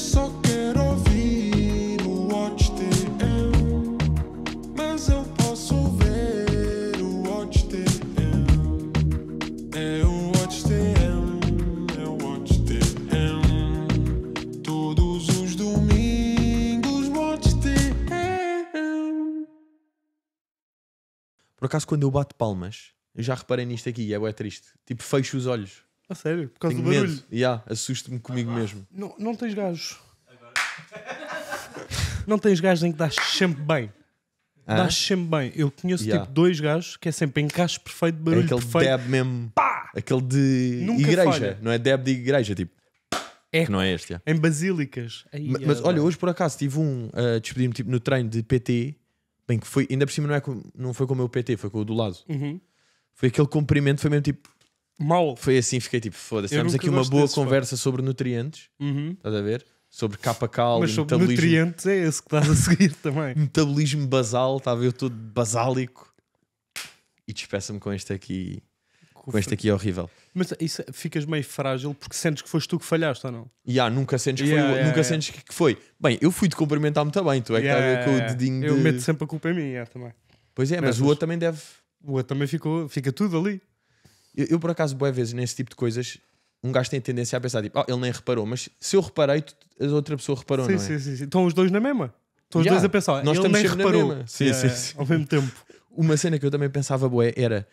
só quero ouvir o Watch TM, mas eu posso ver o Watch TM. É o Watch TM, é o Watch TM. Todos os domingos, Watch TM. Por acaso, quando eu bato palmas, eu já reparei nisto aqui, é, é triste. Tipo, fecho os olhos. A sério? Por causa Tenho do barulho? medo. Yeah, assusto-me comigo mesmo. Não, não tens gajos. não tens gajos em que dás sempre bem. Hã? Dás sempre bem. Eu conheço Yeah. tipo dois gajos que é sempre encaixe perfeito, É barulho aquele perfeito. mesmo. Pá! Aquele de Nunca igreja. falha. Não é Deb de igreja, tipo. É. Que não é este, é. Em basílicas. Aí, é Mas, é, olha, hoje por acaso tive um a despedir-me tipo, no treino de PT. Bem, que foi, ainda por cima não, é com- não foi com o meu PT, foi com o do lado. Uhum. Foi aquele comprimento, foi mesmo tipo mal. Foi assim, fiquei tipo, foda-se, tivemos aqui uma boa desse, conversa sobre nutrientes, Uhum. estás a ver? Sobre capa cal, Mas sobre metabolismo, nutrientes é esse que estás a seguir também. metabolismo basal, tá ver? eu todo basálico. E despeça-me com este aqui, com este aqui horrível. Mas isso ficas meio frágil porque sentes que foste tu que falhaste ou não? E ah, nunca sentes que Yeah, foi. yeah, nunca yeah. sentes que- que foi. Bem, eu fui te cumprimentar muito bem, tu é que estás a ver com o dedinho Eu de. meto sempre a culpa em mim, é, também. Pois é, mas o outro também deve. O outro também ficou, fica tudo ali. Eu, eu por acaso, boé vezes nesse tipo de coisas, um gajo tem tendência a pensar tipo, oh, ele nem reparou, mas se eu reparei, a outra pessoa reparou, sim, não é? Sim, sim, sim. Estão os dois na mesma. Estão os yeah. dois a pensar, Nós ele nem reparou. Sim, yeah, sim, sim. Ao mesmo tempo. Uma cena que eu também pensava, boé, era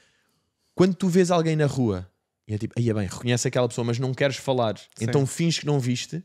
quando tu vês alguém na rua e é tipo, aí é bem, reconhece aquela pessoa, mas não queres falar, sim. então finges que não viste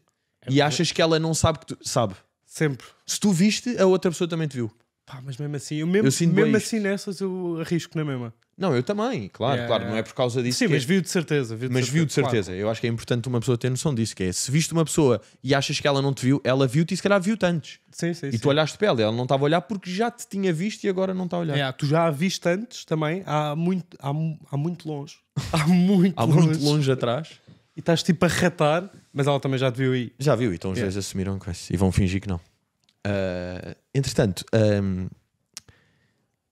é e achas que ela não sabe que tu. Sabe. Sempre. Se tu viste, a outra pessoa também te viu. Pá, mas mesmo assim, eu mesmo, eu mesmo assim nessas eu arrisco na mesma. Não, eu também, claro, yeah, é. claro, yeah. não é por causa disso. Sim, mas é... viu de certeza. Viu de mas certeza, viu de certeza. Claro. Eu acho que é importante uma pessoa ter noção disso, que é se viste uma pessoa e achas que ela não te viu, ela viu-te e se calhar viu-te antes. Sim, sim, e sim. tu olhaste para ela, ela não estava a olhar porque já te tinha visto e agora não está a olhar. Yeah, é, tu já a viste antes também, há muito, há, há muito longe. Há muito há longe. Há muito longe atrás. E estás tipo a retar, mas ela também já te viu aí. Já viu, então os yeah. dois assumiram com isso e vão fingir que não. Uh, entretanto... Um,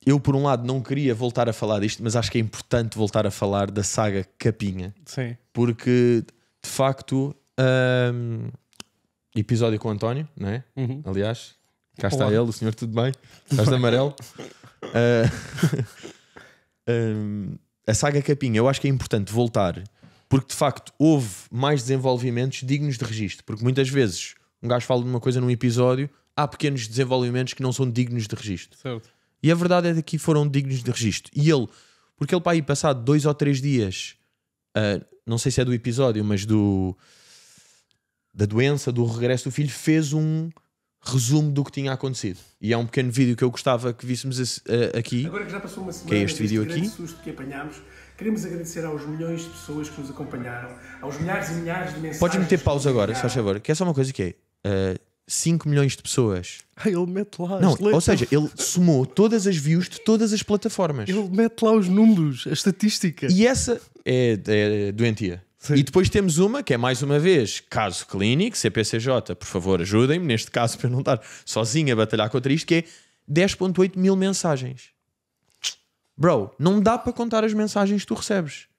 eu, por um lado, não queria voltar a falar disto, mas acho que é importante voltar a falar da saga Capinha. Sim. Porque, de facto, um, episódio com o António, não é? Uhum. Aliás, cá está Olá. ele, o senhor, tudo bem? Estás de amarelo? uh, eh, um, a saga Capinha, eu acho que é importante voltar, porque de facto houve mais desenvolvimentos dignos de registro. Porque muitas vezes um gajo fala de uma coisa num episódio, há pequenos desenvolvimentos que não são dignos de registro. Certo. E a verdade é que foram dignos de registro. E ele, porque ele para aí passado dois ou três dias, uh, não sei se é do episódio, mas do da doença, do regresso do filho, fez um resumo do que tinha acontecido. E é um pequeno vídeo que eu gostava que víssemos esse, uh, aqui. Agora que já passou uma semana, que é este vídeo aqui. susto que apanhámos, queremos agradecer aos milhões de pessoas que nos acompanharam, aos milhares e milhares de mensagens. Podes meter pausa agora, se faz favor, que é só uma coisa que é. Uh, 5 milhões de pessoas. Ah, ele mete lá. Não, ou seja, ele somou todas as views de todas as plataformas. Ele mete lá os números, a estatística. E essa é, é doentia. Sim. E depois temos uma que é mais uma vez caso clínico, CPCJ, por favor, ajudem-me neste caso para eu não estar sozinho a batalhar contra isto, que é 10.8 mil mensagens. Bro, não dá para contar as mensagens que tu recebes.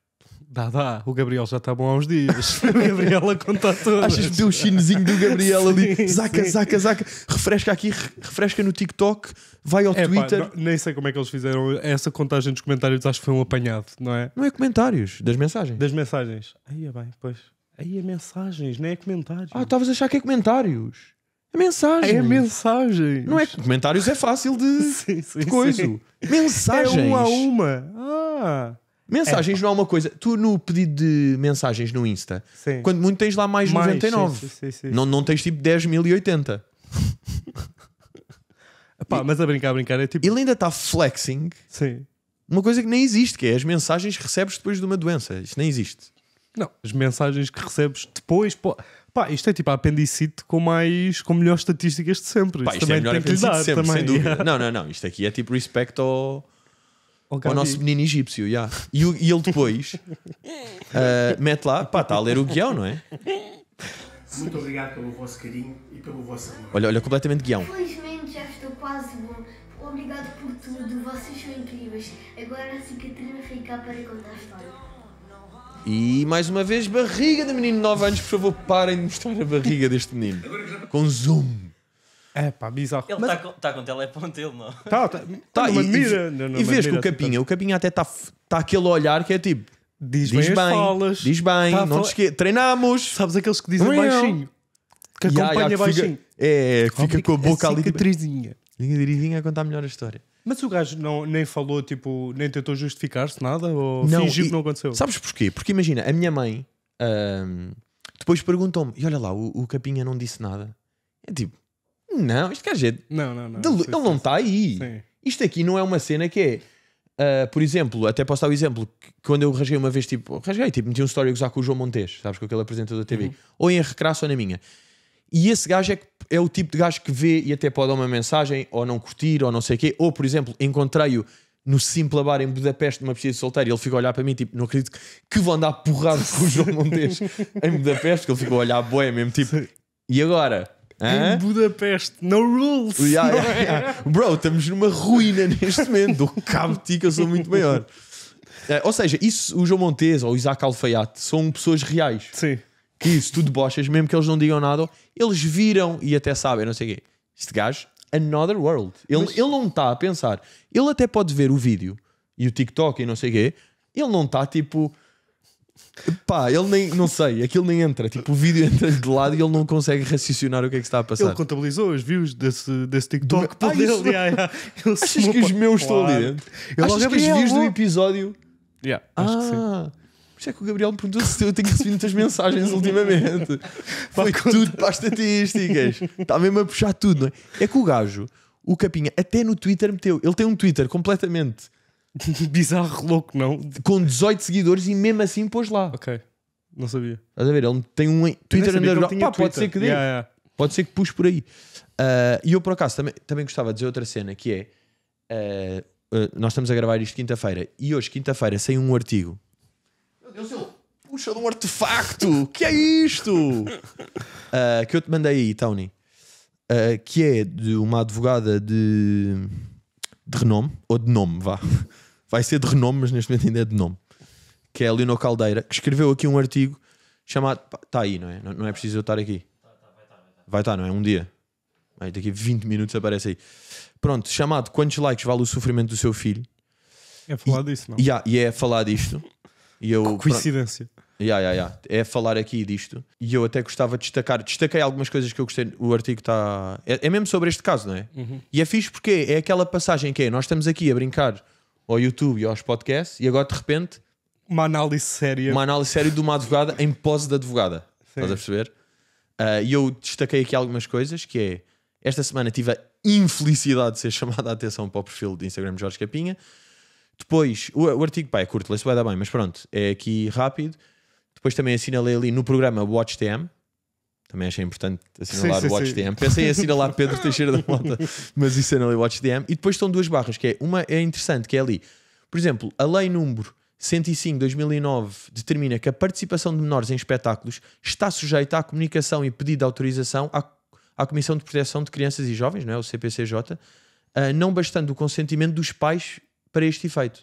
Dá, dá. O Gabriel já está bom há uns dias. o Gabriel a contar tudo. Achas que deu o chinezinho do Gabriel ali? Sim, zaca, sim. zaca, zaca. Refresca aqui, refresca no TikTok, vai ao é, Twitter. Pá, não, nem sei como é que eles fizeram essa contagem dos comentários. Acho que foi um apanhado, não é? Não é comentários, das mensagens. Das mensagens. Aí é bem, pois. Aí é mensagens, nem é comentários. Ah, estavas a achar que é comentários. É mensagem. É mensagem. Não é comentários, é fácil de, sim, sim, de coisa. Mensagens. É uma a uma. Ah. Mensagens é. não é uma coisa. Tu no pedido de mensagens no Insta, sim. quando muito tens lá mais, mais 99. Sim, sim, não, não tens tipo 10.080. Pá, mas a brincar, a brincar é tipo. Ele ainda está flexing. Sim. Uma coisa que nem existe, que é as mensagens que recebes depois de uma doença. Isto nem existe. Não, as mensagens que recebes depois. Pô, pá, isto é tipo a apendicite com mais com melhores estatísticas de sempre. Pá, isto, isto é também é melhor tem que lhe dar, sempre, também. sem dúvida. não, não, não. Isto aqui é tipo respect ao o nosso menino egípcio. Yeah. E, e ele depois eh, mete lá, pá, está a ler o guião, não é? Muito obrigado pelo vosso carinho e pelo vosso amor. Olha, olha completamente guião. Felizmente já estou quase bom. Obrigado por tudo, vocês são incríveis. Agora a cicatriz fica para contar a história. E mais uma vez, barriga do menino de 9 anos, por favor, parem de mostrar a barriga deste menino. Com zoom. É pá, bizarro. Ele está com, tá com teleponto, ele não. Tá, tá, tá e, mira, e, não, e vês que o Capinha, tá. o Capinha até está tá aquele olhar que é tipo. Diz, diz bem, bem diz bem, tá, não te esque... treinamos, Sabes aqueles que dizem Real. baixinho, que acompanha yeah, yeah, que fica, baixinho. é, que fica com a é boca é ali. Cicatrizinha. Cicatrizinha a contar melhor a história. Mas o gajo não, nem falou, tipo, nem tentou justificar-se nada ou não, fingiu e, que não aconteceu. Sabes porquê? Porque imagina, a minha mãe depois perguntou-me: e olha lá, o, o Capinha não disse nada. É tipo, não, isto quer dizer. Não, não, não. Delu... Sim, é ele não está aí. Sim. Isto aqui não é uma cena que é. Uh, por exemplo, até posso dar o exemplo que quando eu rasguei uma vez, tipo, rasguei, tipo, meti um story a gozar com o João Montes, sabes, com aquele apresentador da TV, uhum. ou em Recraço ou na minha. E esse gajo é, é, o tipo de gajo que vê e até pode dar uma mensagem, ou não curtir, ou não sei o quê. Ou, por exemplo, encontrei-o no Simpla Bar em Budapeste, numa piscina de solteiro, e ele fica a olhar para mim, tipo, não acredito que vão dar porrada com o João Montes em Budapeste, que ele ficou a olhar boé mesmo, tipo, e agora? Em Budapeste, no rules. Yeah, yeah, é? yeah. Bro, estamos numa ruína neste momento. O cabo de ti que eu sou muito maior. É, ou seja, isso, o João Montes ou o Isaac Alfaiate são pessoas reais. Sim. Que isso, tudo bochas, mesmo que eles não digam nada, eles viram e até sabem, não sei o quê. Este gajo, another world. Ele, Mas... ele não está a pensar. Ele até pode ver o vídeo e o TikTok e não sei o quê. Ele não está tipo Pá, ele nem, não sei, aquilo nem entra. Tipo, o vídeo entra de lado e ele não consegue raciocinar o que é que está a passar. Ele contabilizou as views desse, desse TikTok. Do... Ah, dele, isso... yeah, yeah. Achas que os meus claro. estão ali dentro? Eu Achas que as é views do episódio? Yeah, acho ah. que sim. Mas ah, é que o Gabriel me perguntou se eu tenho recebido muitas mensagens ultimamente. Foi tudo para as estatísticas. Está mesmo a puxar tudo, não é? É que o gajo, o Capinha, até no Twitter meteu. Ele tem um Twitter completamente Bizarro, louco, não? Com 18 seguidores e mesmo assim pôs lá. Ok. Não sabia. Estás a ver? Ele tem um Twitter underground. Pá, pode ser que dê. Yeah, yeah. Pode ser que puxe por aí. Uh, e eu, por acaso, também, também gostava de dizer outra cena que é. Uh, uh, nós estamos a gravar isto quinta-feira e hoje, quinta-feira, saiu um artigo. Meu Deus, eu... puxa de um artefacto! que é isto? que eu te mandei aí, Tony. que é de uma advogada de, de renome, ou de nome, vá vai ser de renome, mas neste momento ainda é de nome, que é a Lino Caldeira, que escreveu aqui um artigo chamado. Está aí, não é? Não, não, é preciso eu estar aqui. Vai estar, tá, tá, tá. não é? Um dia. Aí daqui a 20 minutos aparece aí. Pronto, chamado Quantos Likes Vale o Sofrimento do Seu Filho? É falar e, disso, não? Yeah, e é falar disto. E eu, Coincidência. Yeah, yeah, yeah. É falar aqui disto. E eu até gostava de destacar. Destaquei algumas coisas que eu gostei. O artigo está. É, é, mesmo sobre este caso, não é? Uhum. E é fixe porque é aquela passagem que é: nós estamos aqui a brincar ao YouTube e aos podcasts e agora de repente. Uma análise séria. Uma análise séria de uma advogada em pose de advogada. Sim. Estás a perceber? Ah, e eu destaquei aqui algumas coisas que é. Esta semana tive a infelicidade de ser chamada a atenção para o perfil de Instagram de Jorge Capinha. Depois, o, o artigo, pá, é curto, isso se vai dar bem, mas pronto, é aqui rápido. Depois também assinalei ali no programa WatchTM, também achei importante assinalar sim, sim, o WatchDM. Pensei em assinalar Pedro Teixeira da Mota, mas isso é Watch WatchDM. E depois estão duas barras, que é uma é interessante, que é ali. Por exemplo, a lei número 105 2009 determina que a participação de menores em espetáculos está sujeita à comunicação e pedido de autorização à, à Comissão de Proteção de Crianças e Jovens, não é? o CPCJ, uh, ah, não bastando o consentimento dos pais para este efeito.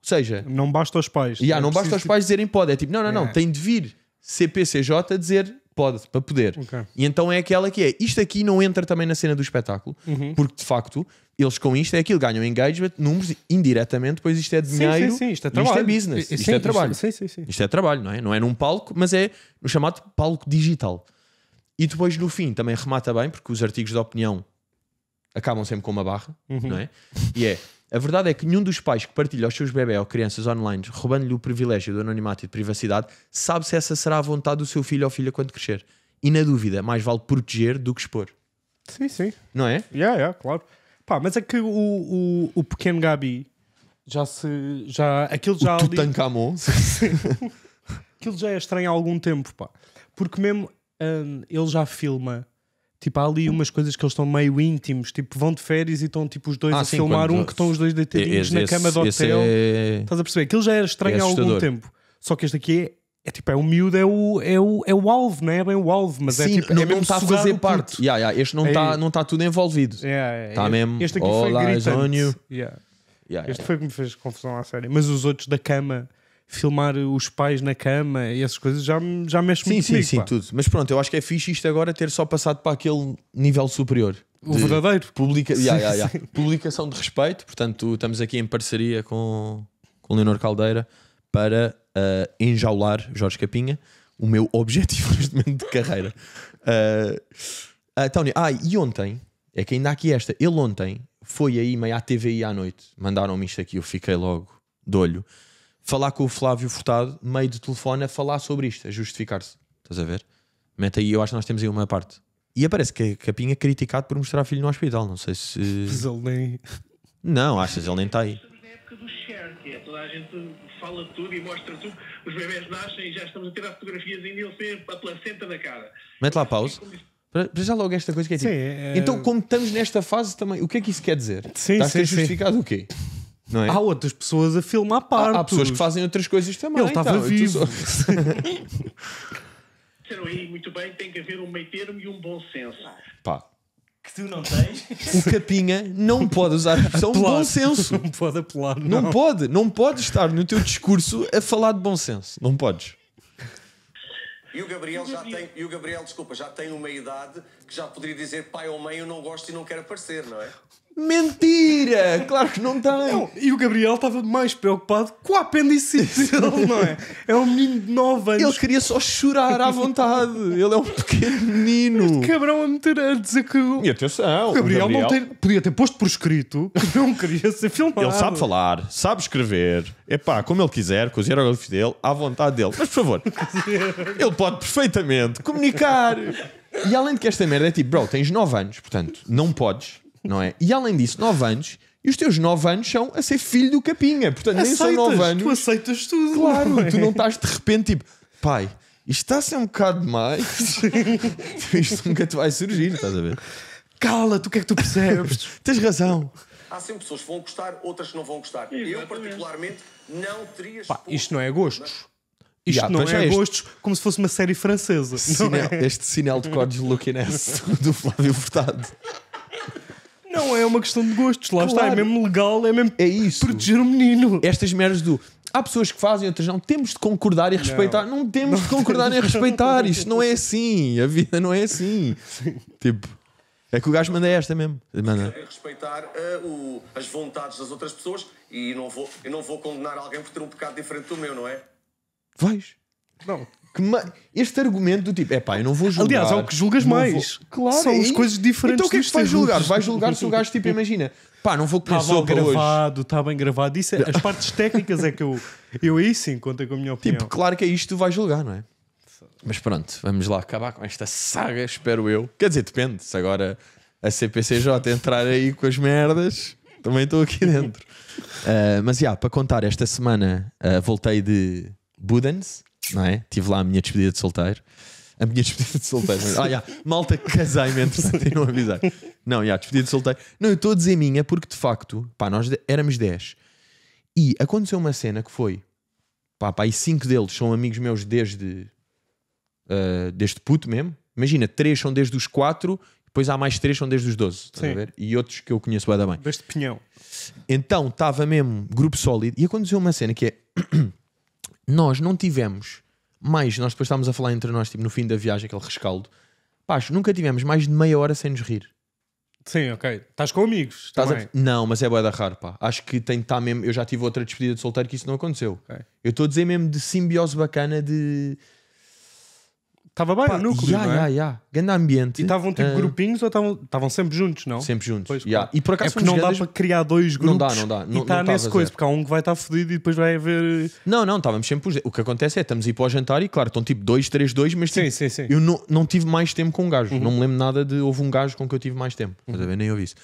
Ou seja, não basta aos pais. Yeah, é não basta aos pais dizerem pode, é tipo, não, não, não, é. tem de vir CPCJ dizer pode, para poder. Okay. E então é aquela que é, isto aqui não entra também na cena do espetáculo, uhum. porque de facto eles com isto é aquilo, ganham engagement, números indiretamente, pois isto é dinheiro, sim, sim, sim. Isto, é trabalho. isto é business, isto é trabalho. Isto, é é sim, sim, isto é trabalho, não é? Não é num palco, mas é no chamado palco digital. E depois no fim também remata bem, porque os artigos de opinião acabam sempre com uma barra, uhum. não é? E é a verdade é que nenhum dos pais que partilha os seus bebés ou crianças online, roubando-lhe o privilégio do anonimato e de privacidade, sabe se essa será a vontade do seu filho ou filha quando crescer. E na dúvida, mais vale proteger do que expor. Sim, sim. Não é? Yeah, yeah, claro. Pá, mas é que o, o, o pequeno Gabi já se. Já, aquilo já. O ali... Tutankamon. aquilo já é estranho há algum tempo, pá. Porque mesmo hum, ele já filma Tipo, há ali umas coisas que eles estão meio íntimos. Tipo, vão de férias e estão tipo os dois ah, a sim, filmar um que estão os dois deitadinhos na cama do hotel. É... Estás a perceber? Aquilo já era estranho é há algum tempo. Só que este aqui é, é tipo, é o miúdo, é o, é o, é o alvo, não né? é? bem o alvo, mas é, Sim, tipo, é tipo, não, é não está a fazer parte. Yeah, yeah, este não está é. não tá tudo envolvido. Tá está mesmo. Este aqui Olá, foi gritante. Yeah. este foi o que me fez confusão à série. Mas os outros da cama filmar os pais na cama e essas coisas já, já mexe sim, muito sim, comigo, Sim, tudo. Mas pronto, eu acho que é fixe isto agora ter só passado para aquele nível superior. O verdadeiro. Publica... Sim, yeah, yeah, yeah. Publicação de respeito, portanto estamos aqui em parceria com, com Leonor Caldeira para uh, enjaular Jorge Capinha, o meu objetivo neste momento de carreira. uh, uh, Tony, ah, e ontem, é que ainda há aqui esta, ele ontem foi aí meio à TVI à noite, mandaram-me isto aqui, eu fiquei logo de olho falar com o Flávio Furtado, meio de telefone, a falar sobre isto, a justificar-se. Estás a ver? Mete aí, eu acho que nós temos aí uma parte. E aparece que a é Capinha é criticado por mostrar filho no hospital. Não sei se. Mas ele nem. Não, achas, ele nem está aí. Estamos na época do share, que é toda a gente fala tudo e mostra tudo. Os bebés nascem e já estamos a tirar fotografias e ele tem a placenta da cara. Mete lá pausa. Para já logo esta coisa que é tipo. Sim, é... Então, é- como estamos nesta fase também, o que é que isso quer dizer? Sim, Estás sim, a justificar o quê? Não é? Há outras pessoas a filmar parte. Há, há pessoas que fazem outras coisas também. Ele estava então, vivo. Disseram aí muito bem, tem que haver um meio termo e um bom senso. Pá. Que tu não tens. O Capinha não pode usar a expressão bom senso. Não pode apelar. Não. não pode, não pode estar no teu discurso a falar de bom senso. Não podes. E o Gabriel já tem, e o Gabriel, desculpa, já tem uma idade que já poderia dizer pai ou mãe, eu não gosto e não quero aparecer, não é? Mentira! Claro que não tem! Não, e o Gabriel estava mais preocupado com a apendicite dele, não é? É um menino de 9 anos. Ele queria só chorar à vontade. Ele é um pequeno menino. Este cabrão a meter a dizer que. E atenção, o Gabriel, o Gabriel... podia ter posto por escrito que não queria ser filmado. Ele sabe falar, sabe escrever, é pá, como ele quiser, com os hieróglifos dele, à vontade dele. Mas por favor, ele pode perfeitamente comunicar. E além de que esta merda é tipo, bro, tens 9 anos, portanto, não podes não é? E além disso, 9 anos, e os teus 9 anos são a ser filho do Capinha. Portanto, aceitas, nem são 9 anos. Tu aceitas tudo. Claro, não é? tu não estás de repente tipo, pai, isto está a ser um bocado demais. isto nunca te vai surgir, estás a ver? Cala-te, o que é que tu percebes? Tens razão. Há sempre pessoas que vão gostar, outras que não vão gostar. Exatamente. Eu, particularmente, não teria. Pá, isto não é gostos. Isto yeah, não é, é gostos como se fosse uma série francesa. Sinel, é? Este sinal de códigos lookiness do Flávio Furtado. Não, é uma questão de gostos. Lá claro. está, é mesmo legal, é mesmo é isso. proteger o menino. Estas merdas do há pessoas que fazem, outras não. Temos de concordar e respeitar. Não, não temos não de concordar e respeitar. Isto não é assim. A vida não é assim. Sim. Tipo, é que o gajo manda esta mesmo. Manda. É respeitar uh, o, as vontades das outras pessoas e não vou, e não vou condenar alguém por ter um pecado diferente do meu, não é? Vais. Não. Que ma... Este argumento do tipo, é pá, eu não vou julgar. Aliás, é o que julgas mais. Vou... Claro, são é as coisas diferentes. Então o que é que vais julgar? Vais julgar se o gajo, tipo, imagina, pá, não vou comer tá sopa gravado, Está bem gravado, isso é, as partes técnicas é que eu, eu aí sim conta com a minha tipo, opinião. Tipo, claro que é isto que tu vais julgar, não é? Mas pronto, vamos lá acabar com esta saga, espero eu. Quer dizer, depende, se agora a CPCJ entrar aí com as merdas, também estou aqui dentro. Uh, mas já, yeah, para contar, esta semana uh, voltei de Budens não é? Tive lá a minha despedida de solteiro. A minha despedida de solteiro. ah, yeah, malta casamento, é entretanto, não avisar. Não, yeah, despedida de solteiro. Não, eu estou a dizer minha porque de facto, pá, nós éramos 10. E aconteceu uma cena que foi, pá, pá, e 5 deles são amigos meus desde, uh, desde puto mesmo. Imagina, 3 são desde os 4 depois há mais três são desde os 12, a ver? E outros que eu conheço bem. Desde Pinhão. Então, estava mesmo grupo sólido e aconteceu uma cena que é nós não tivemos mais, nós depois estávamos a falar entre nós, tipo, no fim da viagem, aquele rescaldo. Paz, nunca tivemos mais de meia hora sem nos rir. Sim, ok. Estás com amigos também. a- Não, mas é boa da raro, pá. Acho que tem que estar tá mesmo. Eu já tive outra despedida de solteiro que isso não aconteceu. Eu estou a dizer mesmo de simbiose bacana de. Estava bem Pá, grupo núcleo, yeah, não é? yeah, yeah. Grande ambiente. E estavam tipo uh, grupinhos ou estavam sempre juntos, não? Sempre juntos. Pois, yeah. E por acaso é porque não grandes... dá para criar dois grupos. Não dá, não dá. Tá não, e está nesse coisa, porque há um que vai estar tá fodido e depois vai haver. Não, não, estávamos sempre. O que acontece é estamos a ir para o jantar e, claro, estão tipo dois, três, dois, mas tipo, sim, sim, sim. eu não, não tive mais tempo com um gajo. Uhum. Não me lembro nada de houve um gajo com que eu tive mais tempo. Uhum. Estás a uhum. ver? Nem ouvi isso.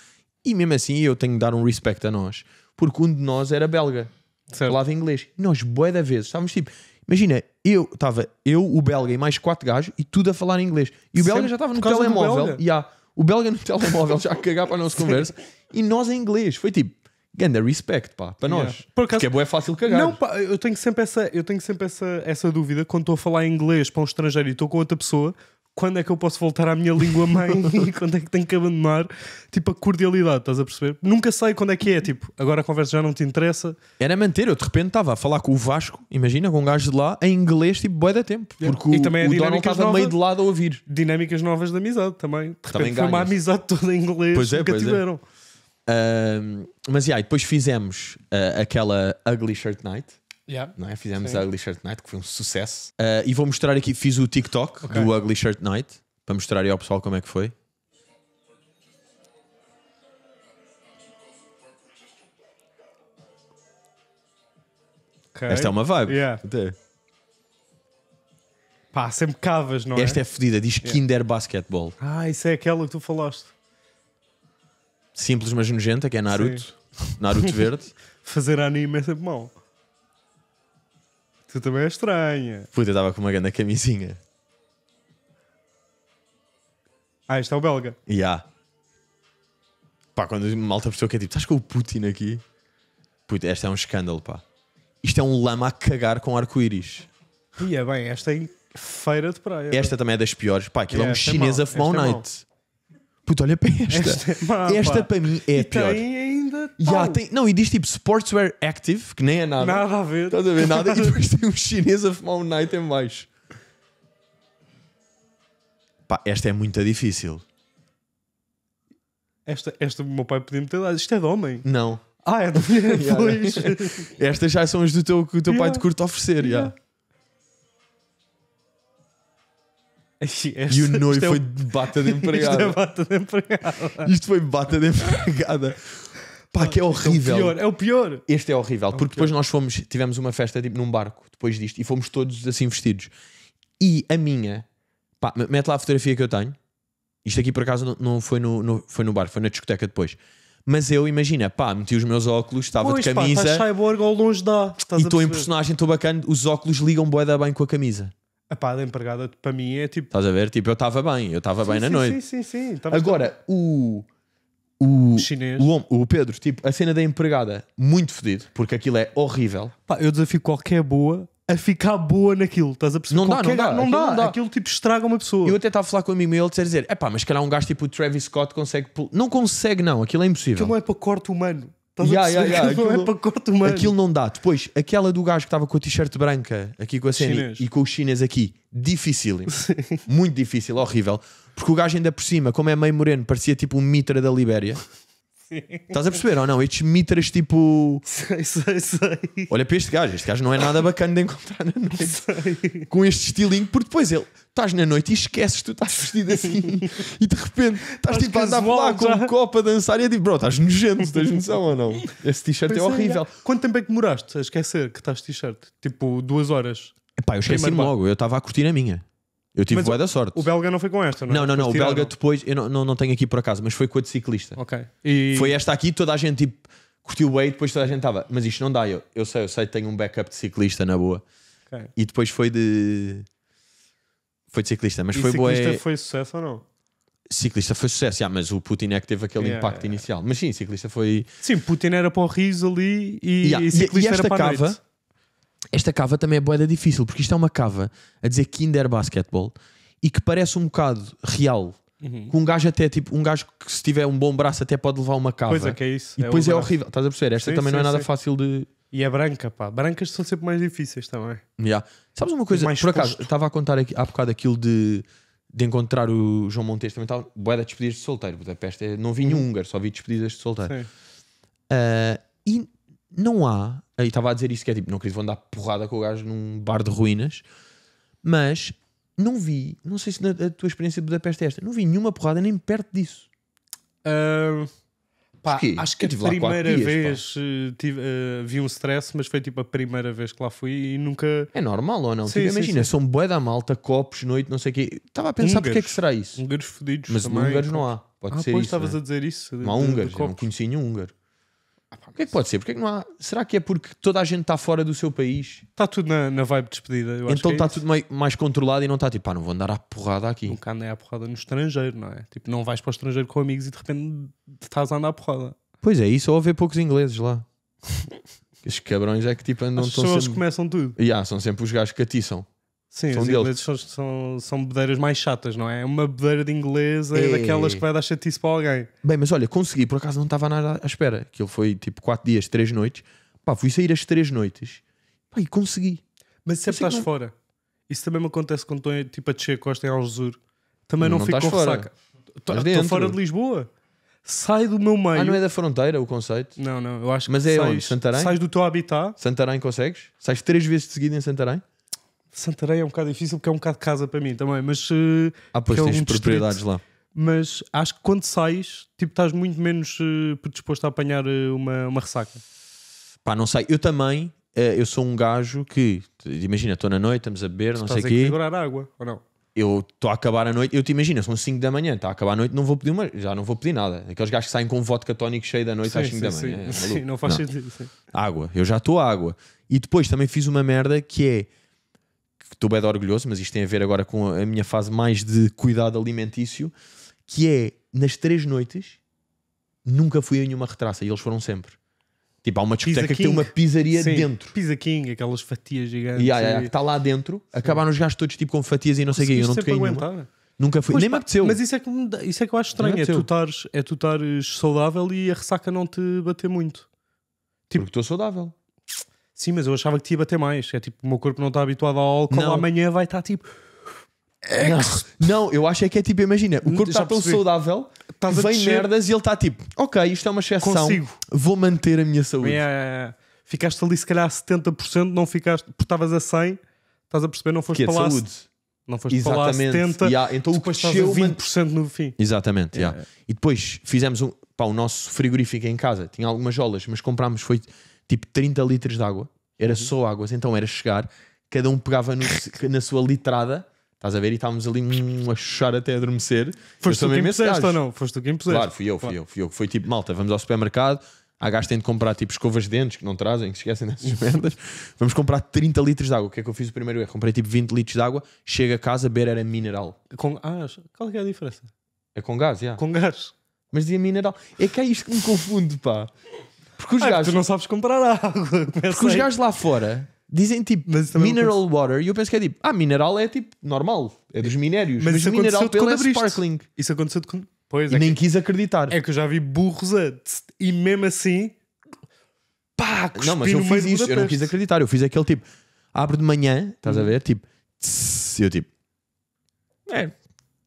E mesmo assim eu tenho de dar um respect a nós, porque um de nós era belga, certo. falava inglês. nós, boé da vez, estávamos tipo Imagina, eu estava eu, o belga e mais quatro gajos e tudo a falar em inglês. E o Sempre belga já estava no telemóvel. E há, o belga no telemóvel já a cagar para a nossa conversa e nós em inglês. Foi tipo, Ganda respect, pá, para yeah. nós. Por acaso, Porque é fácil cagar. Não, pá, eu tenho sempre essa, eu tenho sempre essa, essa dúvida quando estou a falar inglês para um estrangeiro e estou com outra pessoa, quando é que eu posso voltar à minha língua mãe e quando é que tenho que abandonar, tipo, a cordialidade, estás a perceber? Nunca sei quando é que é, tipo, agora a conversa já não te interessa. Era manter, eu de repente estava a falar com o Vasco, imagina, com um gajo de lá, em inglês, tipo, boi da tempo. Porque e o, também é o Donald estava meio de lado a ouvir. Dinâmicas novas de amizade também. De repente também foi uma amizade toda em inglês, pois é, nunca pois é. tiveram. É. Uh, mas, yeah, depois fizemos uh, aquela Ugly Shirt Night, Yeah. Não é? Fizemos Sim. a Ugly Shirt Night, que foi um sucesso. Uh, e vou mostrar aqui, fiz o TikTok okay. do Ugly Shirt Night, para mostrar aí ao pessoal como é que foi. Okay. Esta é uma vibe. Yeah. Pá, sempre cavas, não Esta é? Esta é diz yeah. Kinder Basketball. Ah, isso é aquela que tu falaste. Simples mas nojenta, que é Naruto. Sim. Naruto verde. Fazer anime é sempre mau. Tu também é estranha. Puta, eu estava com uma grande camisinha. Ah, este é o belga. E yeah. Pá, quando a malta percebeu que é tipo, estás com o Putin aqui? Puta, este é um escândalo, pá. Isto é um lama a cagar com arco-íris. E é bem, esta é feira de praia. Esta também é das piores. Pá, aquilo é, é chinês é a fumar um night. Puta, olha para esta. Esta, é má, esta para mim é e a pior. Tem Yeah, tem, não, e diz tipo Sportswear Active, que nem é nada. Nada a ver. Estás a ver nada. e depois tem um chinês a fumar um night em baixo. Pá, esta é muito difícil. Esta, esta, meu pai podia-me ter dado. Isto é de homem. Não. Ah, é de mulher. pois. Estas já são as do teu, que o teu yeah. pai te curte oferecer. Yeah. Este, e o noivo é... foi bata de empregada. Isto é bata de empregada. Isto foi bata de empregada. Pá, que é horrível. É o pior, é o pior. Este é horrível, é porque pior. depois nós fomos, tivemos uma festa tipo, num barco depois disto e fomos todos assim vestidos. E a minha, pá, mete lá a fotografia que eu tenho. Isto aqui por acaso não, foi, no, no, foi no bar, foi na discoteca depois. Mas eu, imagina, pá, meti os meus óculos, estava pois, de tá camisa. Pá, cyborg ao longe da. E estou em personagem, estou bacana, os óculos ligam boeda bem com a camisa. A pá, da empregada para mim é tipo. Estás a ver? Tipo, eu estava bem, eu estava bem na sim, noite. Sim, sim, sim. Agora, o o, chinês. O, o, Pedro, tipo, a cena da empregada, muito fedido, porque aquilo é horrível. Pá, eu desafio qualquer boa a ficar boa naquilo, estás a perceber? Não qualquer dá, não dá, não, aquilo dá. não dá. Aquilo tipo estraga uma pessoa. Eu até estava a falar com o amigo meu, ele a dizer: é pá, mas calhar um gajo tipo o Travis Scott consegue. Não consegue, não, aquilo é impossível. Aquilo não é para corte humano. Estás yeah, yeah, yeah, aquilo, não é humano. Aquilo não dá. Depois, aquela do gajo que estava com a t-shirt branca aqui com a cena e com os chineses aqui, difícil. Muito difícil, horrível. Porque o gajo ainda por cima, como é meio moreno, parecia tipo um mitra da Libéria. Estás a perceber ou não? Estes mitras tipo. Sei, sei, sei. Olha para este gajo, este gajo não é nada bacana de encontrar na noite. Sei. Com este estilinho, porque depois ele. Estás na noite e esqueces, tu estás vestido assim e de repente estás tipo a andar lá com um copo a dançar e é tipo, bro, estás nojento, tens noção ou não? Esse t-shirt é, é horrível. Quanto tempo é que demoraste a esquecer que estás t-shirt? Tipo, duas horas. Epá, eu esqueci-me logo, eu estava a curtir a minha. Eu tive boa da sorte. O belga não foi com esta, não é? Não, não, não. O belga depois, eu não, não, não tenho aqui por acaso, mas foi com a de ciclista. Ok. E... Foi esta aqui, toda a gente tipo, curtiu o weight, depois toda a gente estava, mas isto não dá. Eu, eu sei, eu sei, tenho um backup de ciclista na boa. Okay. E depois foi de. Foi de ciclista, mas e foi boa. Ciclista foi sucesso ou não? Ciclista foi sucesso, yeah, mas o Putin é que teve aquele yeah, impacto yeah, inicial. Mas sim, ciclista foi. Sim, Putin era para o riso ali e, yeah. e ciclista e, esta era para cava, esta cava também é boeda difícil, porque isto é uma cava a dizer Kinder Basketball e que parece um bocado real. Uhum. um gajo até, tipo, um gajo que se tiver um bom braço até pode levar uma cava. Pois é, que é isso. E é depois é horrível. Estás a perceber? Esta sim, também sim, não é nada sim. fácil de. E é branca, pá. Brancas são sempre mais difíceis também. Yeah. Sabes uma coisa? Mais por acaso, estava a contar aqui, há bocado aquilo de, de encontrar o João Montes também. Estava, boeda de despedidas de solteiro. Budapeste. É, não vi nenhum uhum. húngaro, só vi despedidas de solteiro. Sim. Uh, e não há, aí estava a dizer isso que é tipo, não queria vou andar porrada com o gajo num bar de ruínas, mas não vi, não sei se na a tua experiência de Budapeste é esta, não vi nenhuma porrada nem perto disso. Uh, pá, acho que a primeira dias, vez eh, tive, uh, vi um stress, mas foi tipo a primeira vez que lá fui e nunca. É normal ou não? Sim, tipo, sim, imagina, sim. são bué da malta, copos, noite, não sei o quê. Estava a pensar porque é que será isso. Húngaros fodidos, mas húngaros não há. Pode ah, ser pois, isso. estavas né? a dizer isso. Não há húngaros, não conheci nenhum húngaro. Ah, o que é que pode ser? Porque é que não há... Será que é porque toda a gente está fora do seu país? Está tudo na, na vibe de despedida. Eu acho então que então é está tudo mais controlado e não está tipo, ah, não vou andar à porrada aqui. Nunca andei à porrada no estrangeiro, não é? Tipo, não vais para o estrangeiro com amigos e de repente estás a andar à porrada. Pois é, isso ou haver poucos ingleses lá. Esses cabrões é que tipo andam As tão pessoas que começam tudo. Yeah, são sempre os gajos que atiçam. Sim, são os são, são, são bedeiras mais chatas, não é? é uma bedeira de inglesa é... daquelas que vai dar chatice para alguém. Bem, mas olha, consegui, por acaso não estava nada à espera. Aquilo foi tipo 4 dias, 3 noites. Pá, fui sair as 3 noites Pá, e consegui. Mas sempre estás fora. Isso também me acontece quando estou tipo a descer costa em Algesur. Também não, não fico com ressaca. Estou fora de Lisboa. Sai do meu meio. Ah, não é da fronteira o conceito? Não, não, eu acho Mas que é sais, onde? Santarém? Sais do teu habitat. Santarém consegues? Sais três vezes de seguida em Santarém? Santarém é um bocado difícil porque é um bocado casa para mim também, mas. Uh, ah, pois tens é um propriedades lá. Mas acho que quando sais, tipo, estás muito menos uh, predisposto a apanhar uh, uma, uma ressaca. Pá, não sei. Eu também, eu sou um gajo que, imagina, estou na noite, estamos a beber, não sei o quê. Estás a água, ou não? Eu estou a acabar a noite, eu te imagino, são 5 da manhã, está a acabar a noite, não vou pedir uma, já não vou pedir nada. Aqueles gajos que saem com um vodka tónico cheio da noite sim, às 5 da manhã. Sim, é, sim não faz não. sentido. Sim. Água, eu já estou água. E depois também fiz uma merda que é estou bem orgulhoso, mas isto tem a ver agora com a minha fase mais de cuidado alimentício, que é nas três noites nunca fui a nenhuma retraça e eles foram sempre. Tipo, há uma discoteca que tem uma pizzaria Sim. dentro. Pizza King, aquelas fatias gigantes. yeah, yeah, que está lá dentro, Sim. acabaram os gajos todos tipo com fatias e não sei o quê. Eu não toquei é nenhuma. Nunca fui, pois, nem pá, me apeteceu. Mas isso é que, isso é que eu acho estranho: é tu, estares, é tu estares saudável e a ressaca não te bater muito. Tipo, estou saudável. Sim, mas eu achava que te ia bater mais. É tipo, o meu corpo não está habituado ao álcool, não. amanhã vai estar tipo. Não, não, eu acho é que é tipo, imagina, o hum, corpo está tão saudável, Tás vem merdas e ele está tipo, ok, isto é uma exceção, Consigo. vou manter a minha saúde. Yeah, Ficaste ali se calhar a 70%, não ficaste, porque estavas a 100, estás a perceber, não foste que é para saúde. Não foste Exatamente. para lá 70, yeah, então depois estás a 20% no fim. Exatamente, yeah. Yeah. É. e depois fizemos um, pá, o nosso frigorífico em casa, tinha algumas olas, mas comprámos, foi tipo 30 litros de água. Era uhum. só águas. Então era chegar, cada um pegava no, na sua litrada. Estás a ver? E estávamos ali a chuchar até adormecer. Foste tu quem puseste ou não? Foste tu quem puseste? Claro, fui eu, fui eu, fui eu. Foi tipo, malta, vamos ao supermercado, há gajo tem de comprar tipo escovas de dentes que não trazem, que esquecem dessas merdas. Vamos comprar 30 litros de água. O que é que eu fiz o primeiro erro? Comprei tipo 20 litros de água, chego a casa, beber era mineral. Com, ah, qual é, é a diferença? É com gás, já. Yeah. Com gás. Mas dizia mineral. É que é isto que me confunde, pá. Porque os ah, é gajos. Tu não sabes comprar água. Porque os gajos lá fora dizem tipo mineral water e eu penso que é tipo, ah, mineral é tipo normal, é dos minérios, mas, mas mineral pelo é sparkling. Isso aconteceu com. é. nem quis acreditar. É que eu já vi burros a. E mesmo assim. Pá, Não, mas eu fiz isso, eu não quis acreditar. Eu fiz aquele tipo, abro de manhã, estás a ver? Tipo, eu tipo. É.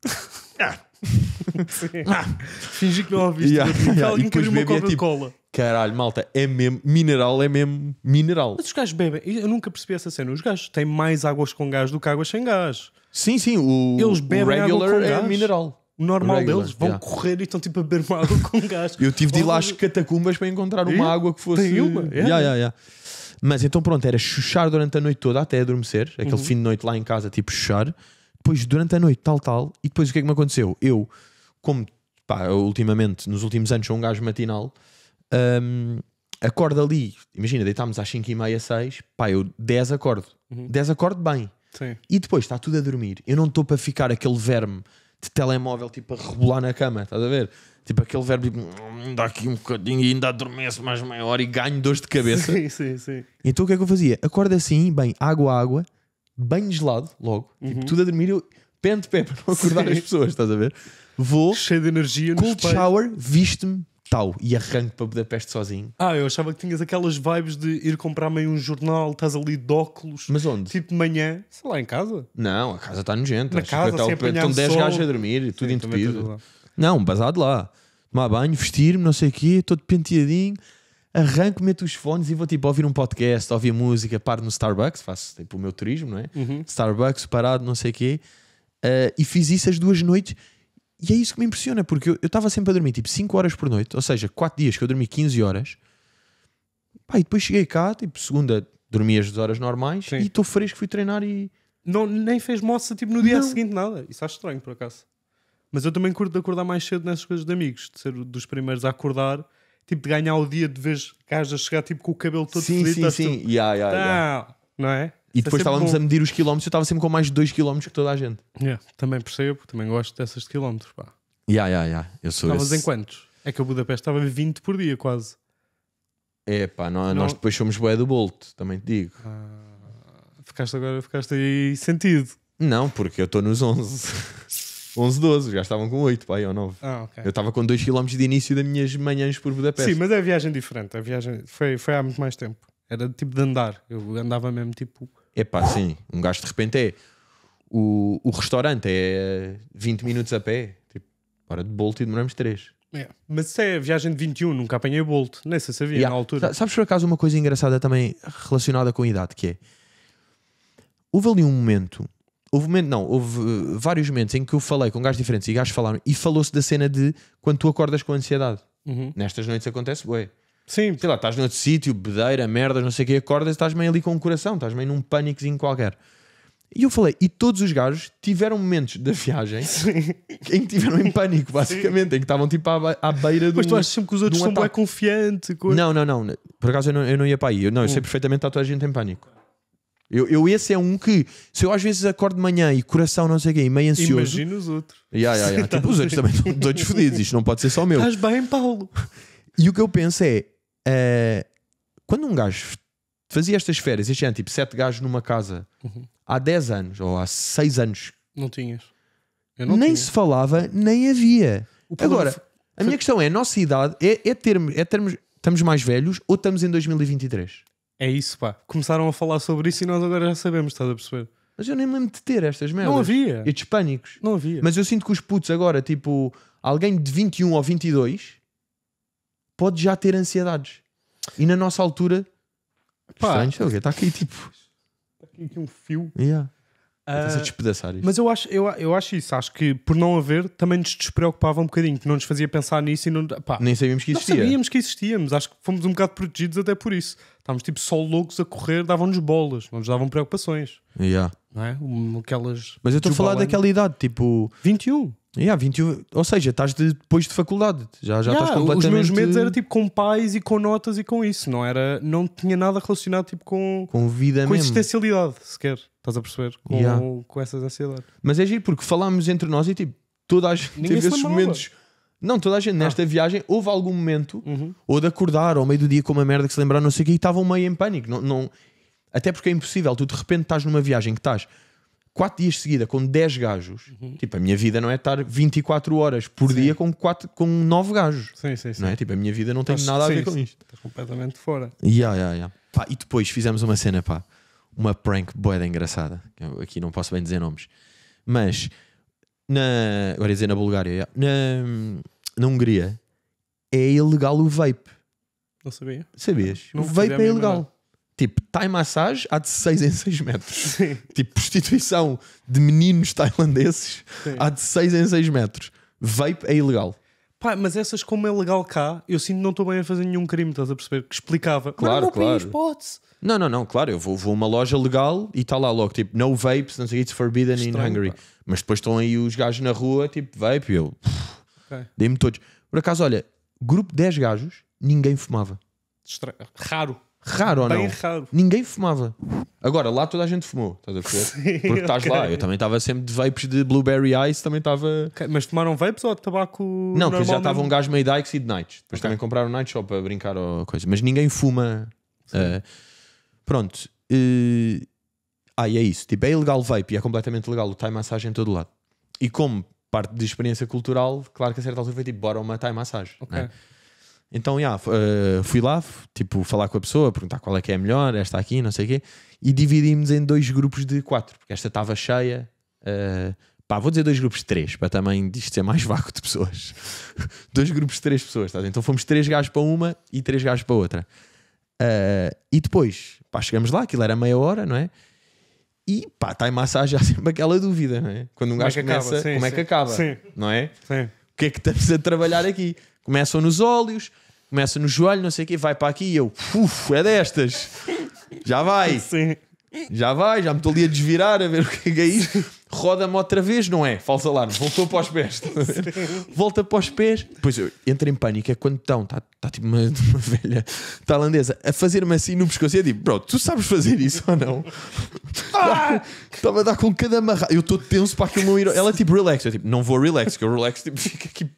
Ah, Ah, fingi que não ouviste. Yeah, yeah, yeah. Alguém queria uma Coca-Cola. Tipo, caralho, malta, é mesmo. Mineral é mesmo mineral. Mas os gajos bebem. Eu nunca percebi essa cena. Os gajos têm mais águas com gás do que águas sem gás. Sim, sim. O, Eles bebem regular água com é gás. mineral. O normal regular, deles vão yeah. correr e estão tipo a beber uma água com gás. Eu tive de ir lá às catacumbas para encontrar uma água que fosse. Tem uma, é. yeah, yeah, yeah. Mas então pronto, era chuchar durante a noite toda até adormecer, aquele uhum. fim de noite lá em casa, tipo chuchar depois durante a noite, tal, tal, e depois o que é que me aconteceu? Eu, como pá, ultimamente, nos últimos anos, sou um gajo matinal, um, acordo ali, imagina, deitámos às 5 e meia, 6, pá, eu 10 acordo, uhum. 10 acordo bem, Sim. e depois está tudo a dormir. Eu não estou para ficar aquele verme de telemóvel, tipo, a rebolar na cama, estás a ver? Tipo aquele verbo, tipo, hum, aqui um bocadinho e ainda adormeço mais meia hora e ganho dores de cabeça. Sim, sim, sim. Então o que é que eu fazia? Acorda assim, bem, água, água, banho gelado logo, tipo, uhum. tipo, tudo a dormir, eu pé de pé para não acordar Sim. as pessoas, estás a ver? Vou, cheio de energia, cold shower, viste me tal, e arranco para Budapeste sozinho. Ah, eu achava que tinhas aquelas vibes de ir comprar meio um jornal, estás ali de óculos. Mas onde? Tipo de manhã, sei lá, em casa. Não, a casa está nojenta. Na casa, tal, estão 10 gajos a dormir, tudo entupido. Não, basado lá. Tomar banho, vestir-me, não sei o quê, todo penteadinho arranco, meto os fones e vou tipo ouvir um podcast, ouvir música, paro no Starbucks, faço tipo o meu turismo, não é? Uhum. Starbucks, parado, não sei o quê. Uh, e fiz isso as duas noites e é isso que me impressiona, porque eu estava sempre a dormir tipo 5 horas por noite, ou seja, 4 dias que eu dormi 15 horas. Pá, e depois cheguei cá, tipo, segunda, dormi as 2 horas normais Sim. e estou fresco, fui treinar e. Não, nem fez moça tipo, no dia não. seguinte, nada. Isso acho estranho, por acaso. Mas eu também curto de acordar mais cedo nessas coisas de amigos, de ser dos primeiros a acordar tipo, de ganhar o dia de vez gajas chegar tipo com o cabelo todo Sim, sim, sim. tu- Yeah, yeah, yeah. Não, é? E é depois estávamos bom. a medir os quilómetros, eu estava sempre com mais de 2 km que toda a gente. Yeah, também percebo, também gosto dessas de quilómetros. Pá. Yeah, yeah, yeah. Eu sou Estavas esse. em quantos? É que a Budapeste estava em 20 por dia, quase. É pá, nós Não. depois somos boé do Bolt, também te digo. Ah, ficaste agora, ficaste aí sentido. Não, porque eu estou nos 11. 11, 12, já estavam com 8, pai, ou 9. Ah, okay. Eu estava com 2km de início das minhas manhãs por Budapeste. Sim, mas é viagem diferente. A é viagem foi, foi há muito mais tempo. Era tipo de andar. Eu andava mesmo tipo. É pá, sim. Um gajo de repente é. O, o restaurante é 20 minutos a pé. Tipo, hora de Bolt e demoramos 3. É. Mas isso é viagem de 21, nunca apanhei Bolt. Nem se sabia yeah. na altura. Sabes por acaso uma coisa engraçada também relacionada com a idade que é. Houve ali um momento houve momento, não, houve uh, vários momentos em que eu falei com gajos diferentes e gajos falaram e falou-se da cena de quando tu acordas com ansiedade. Uhum. Nestas noites acontece, ué. Sim. Sei lá, estás noutro sítio, bedeira, merdas, não sei o que, acordas e estás meio ali com o coração, estás meio num pânicozinho qualquer. E eu falei, e todos os gajos tiveram momentos da viagem Sim. em que tiveram em pânico, basicamente, Sim. em que estavam tipo à, à beira do. Mas tu achas sempre que os outros estão bem Não, não, não. Por acaso eu não, eu não ia para aí. Eu, não, eu hum. sei perfeitamente que está toda a gente em pânico. Eu, eu esse é um que, se eu às vezes acordo de manhã e coração não sei o quê, e meio ansioso. Imagina os outros. Yeah, yeah, yeah. Tipo, os outros também estão todos fodidos, isto não pode ser só o meu. Estás bem, Paulo. E o que eu penso é: uh, quando um gajo fazia estas férias, este ano, tipo sete gajos numa casa, uhum. há 10 anos ou há 6 anos. Não tinhas. Não nem tinha. se falava, nem havia. Agora, foi... a minha questão é: a nossa idade é, é, termos, é termos. Estamos mais velhos ou estamos em 2023? É isso, pá. Começaram a falar sobre isso e nós agora já sabemos, estás a perceber? Mas eu nem lembro de ter estas merdas. Não havia. E de Não havia. Mas eu sinto que os putos agora, tipo, alguém de 21 ou 22 pode já ter ansiedades. E na nossa altura, pá, está tá aqui tipo. Está aqui, aqui um fio. Yeah. Uh, Estás a despedaçar isto. Mas eu acho, eu, eu acho isso. Acho que por não haver também nos despreocupava um bocadinho, que não nos fazia pensar nisso e não. Pá, Nem sabíamos que existia. Não sabíamos que existíamos. Acho que fomos um bocado protegidos até por isso. Estávamos tipo só loucos a correr, davam-nos bolas, não nos davam preocupações. Yeah. Não é? aquelas. Mas eu estou a falar daquela idade, tipo. 21. Yeah, 21. Ou seja, estás de, depois de faculdade. Já, já yeah, estás completamente... Os meus medos eram tipo com pais e com notas e com isso. Não era, não tinha nada relacionado tipo com, com, vida com existencialidade sequer. Estás a perceber? Com, yeah. com essas ansiedades. Mas é giro porque falámos entre nós e tipo, todas teve esses momentos. Não, toda a gente nesta ah. viagem houve algum momento, uhum. ou de acordar ou ao meio do dia com uma merda que se lembrar, não sei o que, e estavam meio em pânico. Não, não, Até porque é impossível, tu de repente estás numa viagem que estás 4 dias de seguida com 10 gajos, uhum. tipo, a minha vida não é estar 24 horas por sim. dia com, quatro com 9 gajos. Sim, sim, sim. Não é? Tipo, a minha vida não tem nada a sim, ver com isto. Estás completamente fora. Yeah, yeah, yeah. Pá, e depois fizemos uma cena, pá, uma prank boeda engraçada. aqui não posso bem dizer nomes. Mas. Uhum na. Agora ia dizer na Bulgária, na, na Hungria é ilegal o vape. Não sabia. Sabias? Não, não o vape é ilegal. Nada. Tipo, Thai massage há de 6 em 6 metros. Sim. Tipo, prostituição de meninos tailandeses Sim. há de 6 em 6 metros. Vape é ilegal. Pá, mas essas, como é legal cá, eu sinto que não estou bem a fazer nenhum crime, estás a perceber? Que explicava. Claro, claro. pode Não, não, não, claro, eu vou, vou a uma loja legal e está lá logo, tipo, no vapes, não sei, it's forbidden Estranho, in Hungary. Pá. Mas depois estão aí os gajos na rua, tipo, vape, e eu. Okay. Dei-me todos. Por acaso, olha, grupo 10 gajos, ninguém fumava. Estranho. Raro. Raro ou não? Bem raro. Ninguém fumava. Agora, lá toda a gente fumou, estás a Sim, Porque estás okay. lá. Eu também estava sempre de vapes de Blueberry Ice, também estava. Okay, mas tomaram vapes ou tabaco? Não, depois já estava um gás meio Dykes e de Nights. Depois okay. também compraram Nights só para brincar ou coisa. Mas ninguém fuma. Uh, pronto. Uh, eh, ah, e é isso. Tipo, é ilegal vape e é completamente legal o time massagem em todo lado. E como parte de experiência cultural, claro que a certa altura foi tipo, bora uma time massagem. Ok. Né? Então, yeah, eh, fui lá, tipo, falar com a pessoa, perguntar qual é que é a melhor, esta aqui, não sei o quê, e dividimos em dois grupos de quatro, porque esta estava cheia. Uh, pá, vou dizer dois grupos de três, para também isto ser mais vago de pessoas. dois grupos de três pessoas, tá? Então fomos três gajos para uma e três gajos para outra. Uh, e depois, pá, chegamos lá, aquilo era meia hora, não é? E pá, está em massagem, há sempre aquela dúvida, não é? Quando um gajo começa, como é que acaba? Sim, como é que acaba? Sim. Não é? Sim. O que é que estamos a trabalhar aqui? Começam nos olhos, começa no joelho, não sei o quê, vai para aqui e eu, uf, é destas. Já vai. Sim. Já vai, já me estou ali a desvirar a ver o que é que é isso, Roda-me outra vez, não é? Falso alarme, voltou para os pés. Volta para os pés. Depois eu entro em pânico. É quando estão, está tá tipo uma, uma, velha tailandesa a fazer-me assim no pescoço. E eu digo, bro, tu sabes fazer isso ou não? Ah! Estava a dar com cada amarrado. Eu estou tenso para aquilo não ir. Ela é tipo, relax. Eu tipo, não vou relax, que eu relax, tipo, fica aqui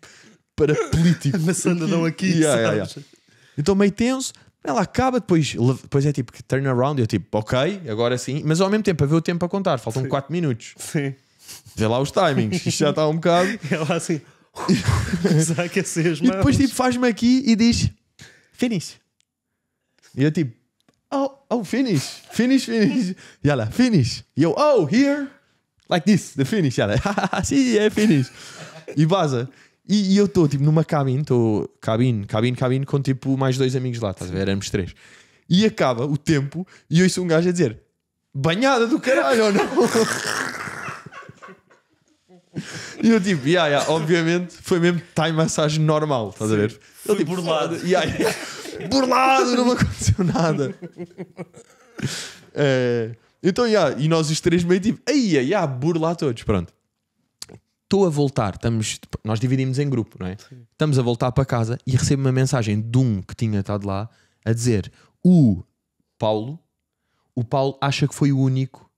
para político. Na não aqui, yeah, yeah, yeah. Então meio tenso, ela acaba, depois, depois é tipo que around eu tipo, ok, agora sim, mas ao mesmo tempo a ver o tempo a contar, faltam sim. 4 minutos. Sim. Vê lá os timings, isto já está um bocado. E ela assim, aquecer as mãos. E depois tipo faz-me aqui e diz, finish. E eu tipo, oh, oh, finish, finish, finish. E ela, finish. E eu, oh, here, like this, the finish. E ela, ah, sim, é finish. E vaza. E, e eu estou tipo numa cabine, estou cabine, cabine, cabine, com tipo mais dois amigos lá, estás a ver? Éramos três. E acaba o tempo e ouço um gajo a dizer: banhada do caralho ou não? E eu tipo, yeah, yeah, obviamente foi mesmo time massagem normal, estás a ver? Sim, foi eu, tipo, burlado. Yeah, yeah, burlado, não me aconteceu nada. É, então, yeah, e nós os três meio tipo, aí, yeah, burlar todos, pronto estou a voltar, estamos, nós dividimos em grupo, não é? Sim. Estamos a voltar para casa e recebo uma mensagem de um que tinha estado lá a dizer: o Paulo, o Paulo acha que foi o único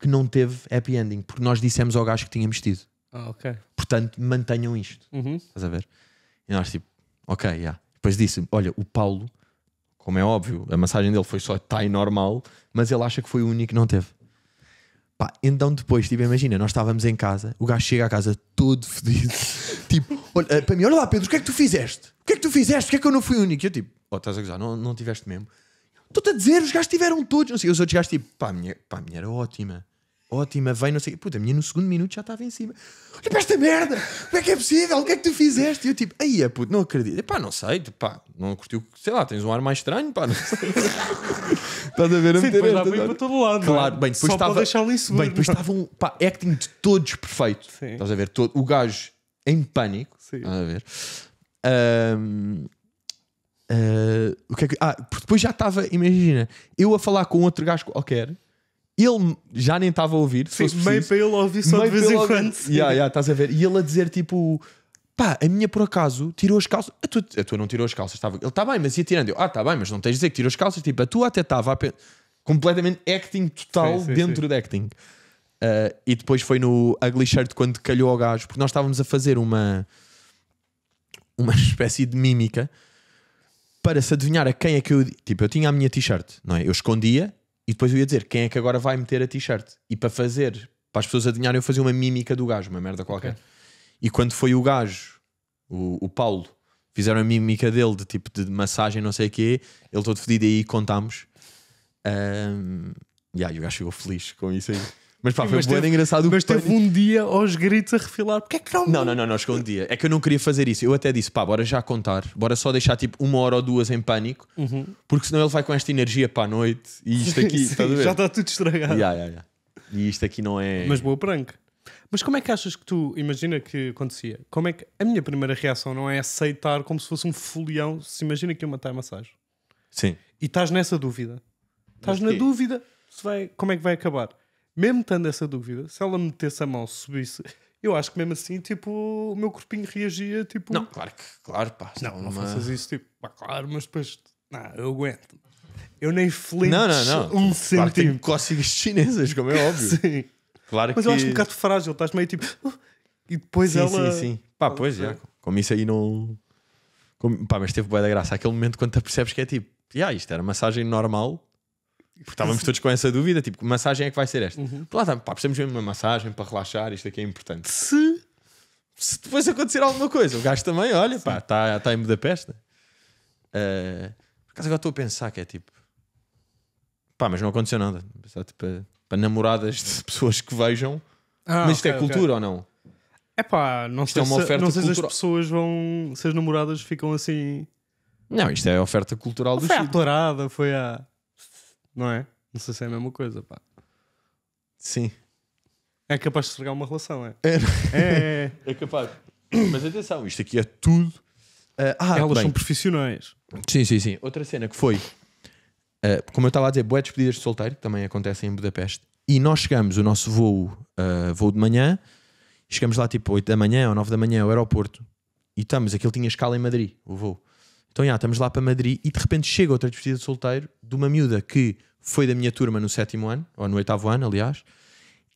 que não teve happy ending, porque nós dissemos ao gajo que tínhamos tido. Ah, ok. Portanto, mantenham isto. Uhum. Estás a ver? E nós tipo, ok, já. Yeah. Depois disse: olha, o Paulo, como é óbvio, a mensagem dele foi só tá normal, mas ele acha que foi o único que não teve. Pá, então depois, tipo, imagina, nós estávamos em casa, o gajo chega à casa todo fedido, tipo, olha, eh, para mim, olha lá, Pedro, o que é que tu fizeste? O que é que tu fizeste? que é que eu não fui único? E eu, tipo, ó, oh, estás a gozar, não, não tiveste mesmo. Estou-te a dizer, os gajos tiveram todos, não sei, os outros gajos, tipo, pá, a minha, pá, a minha era ótima, ótima, vem, não sei, puta, a minha no segundo minuto já estava em cima. Olha para esta merda, como é que é possível? O que é que tu fizeste? E eu, tipo, aí, é puto, não acredito, e, pá, não sei, pá, não curtiu, sei lá, tens um ar mais estranho, pá, não sei. Estás a ver? A Sim, depois dá para para todo lado. É? Claro, bem, depois Só estava. Para deixar Bem, depois estava um acting de todos perfeito. Sim. Estás a ver? Todo, o gajo em pânico. Sim. Estás a ver? uh, o que é que, ah, porque depois já estava, imagina, eu a falar com outro gajo qualquer ele já nem estava a ouvir. Sim, meio para ele ouvir só de vez em quando. Yeah, yeah, estás a ver? E ele a dizer tipo: Pá, a minha por acaso tirou as calças. A tua, a tua não tirou as calças, estava. Ele está bem, mas ia tirando. Eu, ah, está bem, mas não tens de dizer que tirou as calças. Tipo, a tua até estava pe... completamente acting total sim, sim, dentro sim. de acting. Uh, e depois foi no Ugly Shirt quando calhou ao gajo, porque nós estávamos a fazer uma uma espécie de mímica para se adivinhar a quem é que eu. Tipo, eu tinha a minha t-shirt, não é? Eu escondia e depois eu ia dizer quem é que agora vai meter a t-shirt. E para fazer, para as pessoas adivinharem, eu fazia uma mímica do gajo, uma merda qualquer. Okay. E quando foi o gajo, o, o Paulo, fizeram a mímica dele de tipo de massagem, não sei o quê, ele todo fedido aí, contámos. Um, yeah, e o gajo chegou feliz com isso aí. Mas pá, foi muito engraçado. Mas teve um dia aos gritos a refilar. Porquê é que não... não? Não, não, não, chegou um dia. É que eu não queria fazer isso. Eu até disse, pá, bora já contar. Bora só deixar tipo uma hora ou duas em pânico. Uhum. Porque senão ele vai com esta energia para a noite. E isto aqui, Sim, está já está tudo estragado. Yeah, yeah, yeah. E isto aqui não é... Mas boa prank. Mas como é que achas que tu, imagina que acontecia, como é que, a minha primeira reação não é aceitar como se fosse um folião, se imagina que eu matar massagem. Sim. E estás nessa dúvida. Estás na dúvida se vai, como é que vai acabar. Mesmo tendo essa dúvida, se ela metesse a mão, subisse, eu acho que mesmo assim, tipo, o meu corpinho reagia, tipo... Não, claro que, claro, pá. Não, não uma... faças isso, tipo, pá, claro, mas depois, não, eu aguento. Eu nem flincho não, não, não. um claro centímetro. Claro, cócegas chinesas, como é óbvio. Sim. Claro Mas que... eu acho um bocado frágil, estás meio tipo. Ah", e depois sim, ela. Sim, sim. Pá, ela pois, já. Como isso aí não. Como... Pá, mas teve boa da graça. Aquele momento quando te percebes que é tipo, yeah, isto era massagem normal. Porque estávamos todos com essa dúvida, tipo, que massagem é que vai ser esta? Uhum. Lá, tá, pá, precisamos mesmo uma massagem para relaxar, isto aqui é importante. Se, se depois acontecer alguma coisa, o gajo também, olha, sim. pá, está tá em Budapeste. Uh, por acaso agora estou a pensar que é tipo, pá, mas não aconteceu nada. Pensar, tipo, eh, para namoradas de pessoas que vejam. Ah, mas isto é okay, é cultura okay. ou não? É pá, não isto é sei, é uma se, oferta não sei cultural. se as pessoas vão. Se as namoradas ficam assim. Não, isto é a oferta cultural do foi Chile. Foi à foi a. Não é? Não sei se é a mesma coisa, pá. Sim. É capaz de estragar uma relação, é? É, é, é. é, é capaz. Mas atenção, isto aqui é tudo. Uh, ah, Elas bem. são profissionais. Sim, sim, sim. Outra cena que foi uh, como eu estava a dizer, boé despedidas de solteiro, que também acontecem em Budapeste. E nós chegamos, o nosso voo, uh, voo de manhã, chegamos lá tipo 8 da manhã ou 9 da manhã ao aeroporto. E estamos, aquilo tinha escala em Madrid, o voo. Então, já, estamos lá para Madrid e de repente chega outra despedida de solteiro de uma miúda que foi da minha turma no sétimo ano, ou no oitavo ano, aliás,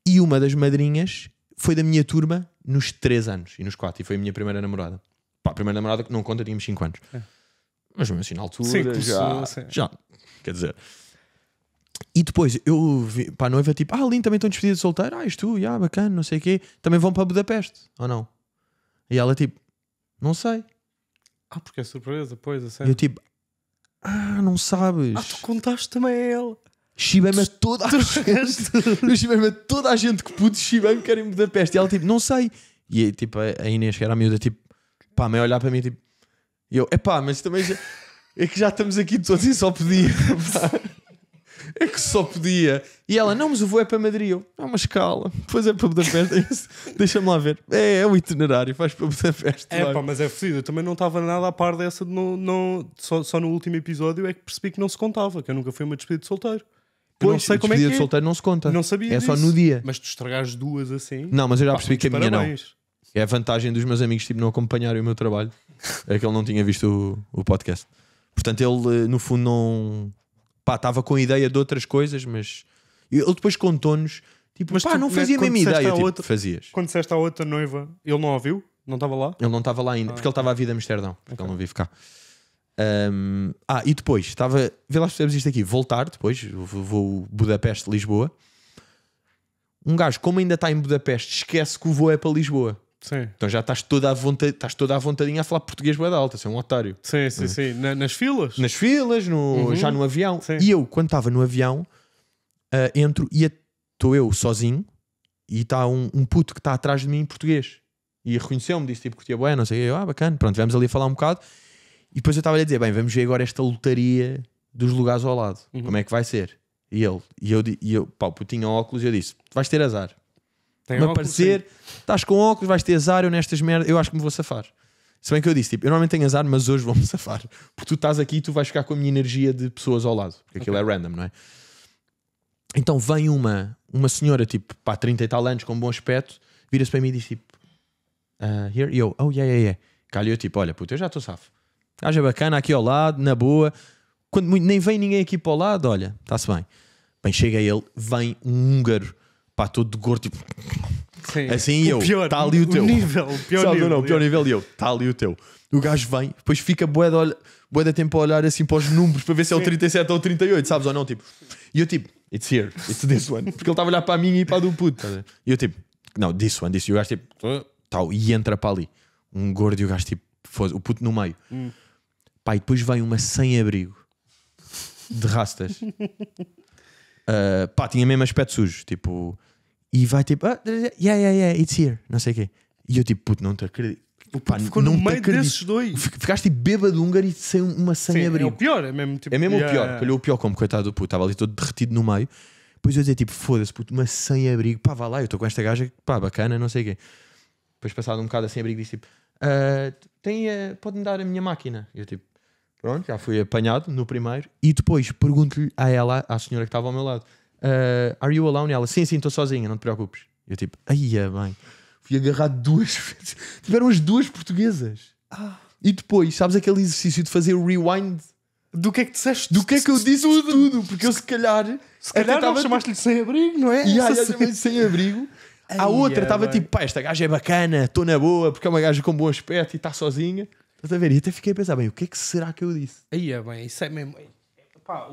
e uma das madrinhas foi da minha turma nos três anos e nos quatro, e foi a minha primeira namorada. Pá, a primeira namorada que não conta, tínhamos cinco anos. É mas mesmo assim na altura sim, começou, já, sim. já, quer dizer. E depois eu vi para a noiva, é tipo, ah, Lin, também estão despedidos de solteiro, ah, és tu, yeah, bacana, não sei o quê, também vão para Budapeste, ou não? E ela, tipo, não sei. Ah, porque é surpresa, pois, é sério. eu, tipo, ah, não sabes. Ah, tu contaste também a ela. chibei toda a gente. Eu toda a gente que pude, chibei que era em Budapeste. E ela, tipo, não sei. E tipo, a Inês, que era a miúda, tipo, pá, a mãe olhar para mim, tipo, e eu, epá, mas também já, é que já estamos aqui todos e só podia. É que só podia. E ela, não, mas o voo é para Madrid. Eu, é uma escala. Pois é para Budapeste. É Deixa-me lá ver. É, é o itinerário, faz para Budapeste. É pá, mas é fodido. Eu também não estava nada a par dessa. De não, não, só, só no último episódio é que percebi que não se contava, que eu nunca fui uma despedida de solteiro. Eu pois, não sei como é que. Despedida de é. solteiro não se conta. Não sabia. É disso. só no dia. Mas tu estragares duas assim. Não, mas eu já pá, percebi que a minha parabéns. não. É a vantagem dos meus amigos tipo, não acompanharem o meu trabalho. É que ele não tinha visto o, o podcast. Portanto, ele eh, no fundo não. Pá, estava com ideia de outras coisas, mas. Ele depois contou-nos. Tipo, mas pá, tu, não é fazia né, a mesma ideia. Tipo, fazias. Quando disseste à outra noiva, ele não a viu? Não estava lá? Ele não estava lá ainda, ah, porque ele estava a vida de Amsterdão, porque okay. ele não vive cá. Um, ah, e depois estava. Vê lá se percebes isto aqui. Voltar depois, vou Budapeste, Lisboa. Um gajo, como ainda está em Budapeste, esquece que o voo é para Lisboa. Sim. Então já estás toda à vontade, estás toda à vontadinha a falar português da alta, ser é um otário. Sim, sim, uhum. sim. Na, nas filas? Nas filas, no, uhum. já no avião. Sim. E eu, quando estava no avião, uh, entro e estou eu sozinho e está um, um puto que está atrás de mim em português. E reconheceu-me, disse tipo, curtia boa não sei, eu, ah, bacana, pronto, vamos ali a falar um bocado. E depois eu estava a dizer, bem, vamos ver agora esta lotaria dos lugares ao lado, uhum. como é que vai ser? E ele, e eu, e eu pá, o tinha óculos, eu disse, vais ter azar tem me aparecer, estás com óculos, vais ter azar, eu nestas merdas, eu acho que me vou safar. Se bem que eu disse, tipo, eu normalmente tenho azar, mas hoje vou-me safar. Porque tu estás aqui e tu vais ficar com a minha energia de pessoas ao lado. Porque okay. aquilo é random, não é? Então vem uma, uma senhora, tipo, pá, 30 e tal anos, com um bom aspecto, vira-se para mim e diz, tipo, uh, here? E eu, oh, yeah, yeah, yeah. Calho eu, tipo, olha, puto, eu já estou safo. Haja bacana aqui ao lado, na boa. Quando nem vem ninguém aqui para o lado, olha, está-se bem. Bem, chega ele, vem um húngaro pá, todo de gordo, tipo. Sim. Assim o eu, pior, tá ali o, o teu. Nível, o pior Sabe, nível, não, o pior nível e eu, tá ali o teu. O gajo vem, depois fica bué de, olha, bué de tempo a olhar assim para os números para ver se é o 37 ou o 38, sabes ou não, tipo. E eu tipo, it's here, it's this one. Porque ele estava a olhar para mim e para do puto. Tá e eu tipo, não, this one, this. E o gajo tipo, tal, e entra para ali. Um gordo e o gajo tipo, o puto no meio. Hum. Pá, e depois vem uma sem abrigo de rastas. Uh, pá, tinha mesmo aspecto sujo, tipo. E vai tipo, ah, yeah, yeah, yeah, it's here, não sei o quê. E eu tipo, puto, não te acredito. O pá, ficou não no meio desses dois. Ficaste tipo bêbado húngaro e sem uma sem abrir. É o pior, é mesmo tipo. É mesmo yeah, o pior, yeah. calhou o pior, como coitado do puto, estava ali todo derretido no meio. Depois eu dizia tipo, foda-se, puto, uma sem abrigo, pá, vá lá, eu estou com esta gaja, pá, bacana, não sei o quê. Depois passado um bocado a sem abrigo disse tipo, uh, uh, pode-me dar a minha máquina? Eu tipo, Pronto, já fui apanhado no primeiro. E depois pergunto-lhe a ela, à senhora que estava ao meu lado, uh, Are you alone? E ela, sim, sim, estou sozinha, não te preocupes. Eu tipo, aí é bem. Fui agarrado duas vezes. Tiveram as duas portuguesas. Ah. E depois, sabes aquele exercício de fazer o rewind? Do que é que disseste? Do que é que eu disse tudo? tudo porque eu se calhar. Se calhar não chamaste-lhe sem abrigo, não é? Yeah, yeah, chamei sem abrigo. A outra estava é tipo, pá, esta gaja é bacana, estou na boa, porque é uma gaja com bom aspecto e está sozinha. Estás a ver? E até fiquei a pensar, bem, o que é que será que eu disse? Aí é bem, isso é mesmo. Pá,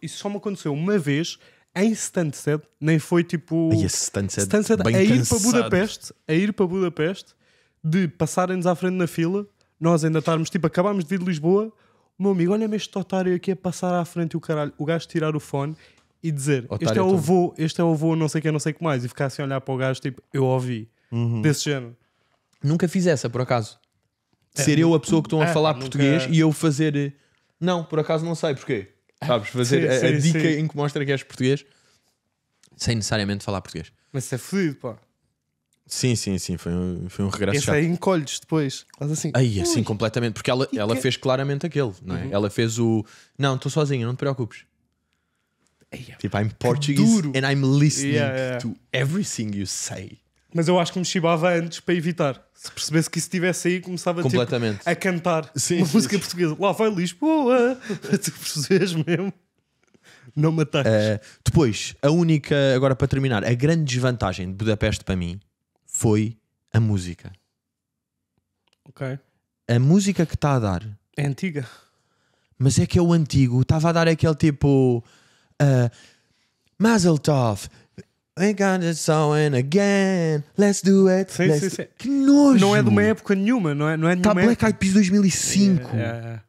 isso só me aconteceu uma vez em Stansted, nem foi tipo. Aí é Stansted, Stansted bem a ir cansado. para Budapeste, a ir para Budapeste, de passarem-nos à frente na fila, nós ainda estarmos, tipo, acabámos de vir de Lisboa, o meu amigo, olha-me este otário aqui a passar à frente o caralho, o gajo tirar o fone e dizer otário este é o avô, este é o avô, não sei que, não sei que mais, e ficar assim a olhar para o gajo, tipo, eu ouvi, uhum. desse género. Nunca fiz essa, por acaso. É, ser eu a pessoa que estão a é, falar nunca... português e eu fazer. Eh, não, por acaso não sei porquê. Ah, Sabes? Fazer sim, a, a dica sim. em que mostra que és português sem necessariamente falar português. Mas isso é fodido, pá. Sim, sim, sim. Foi um, foi um regresso Esse chato. aí encolhes depois. Faz assim. Aí, assim, ui, completamente. Porque ela, ela que... É? fez claramente aquele, não é? Uhum. Ela fez o. Não, estou sozinha, não te preocupes. tipo, I'm Portuguese and I'm listening yeah, yeah. to everything you say. Mas eu acho que me chibava antes para evitar. Se percebesse que isso estivesse aí, começava tipo, Completamente. a cantar Sim, uma sim. música portuguesa. Lá vai Lisboa! tu percebes mesmo? Não me ataques. Eh, depois, a única, agora para terminar, a grande desvantagem de Budapeste para mim foi a música. Ok. A música que está a dar É antiga. mas é que é o antigo, estava a dar aquele tipo uh, Mazel Tov, got it sewing again. Let's do it. Sim, Let's sim, do... Que nojo. Não é de uma época nenhuma, não é? Não é de Está uma Black Eyed Peas 2005. É, é, é,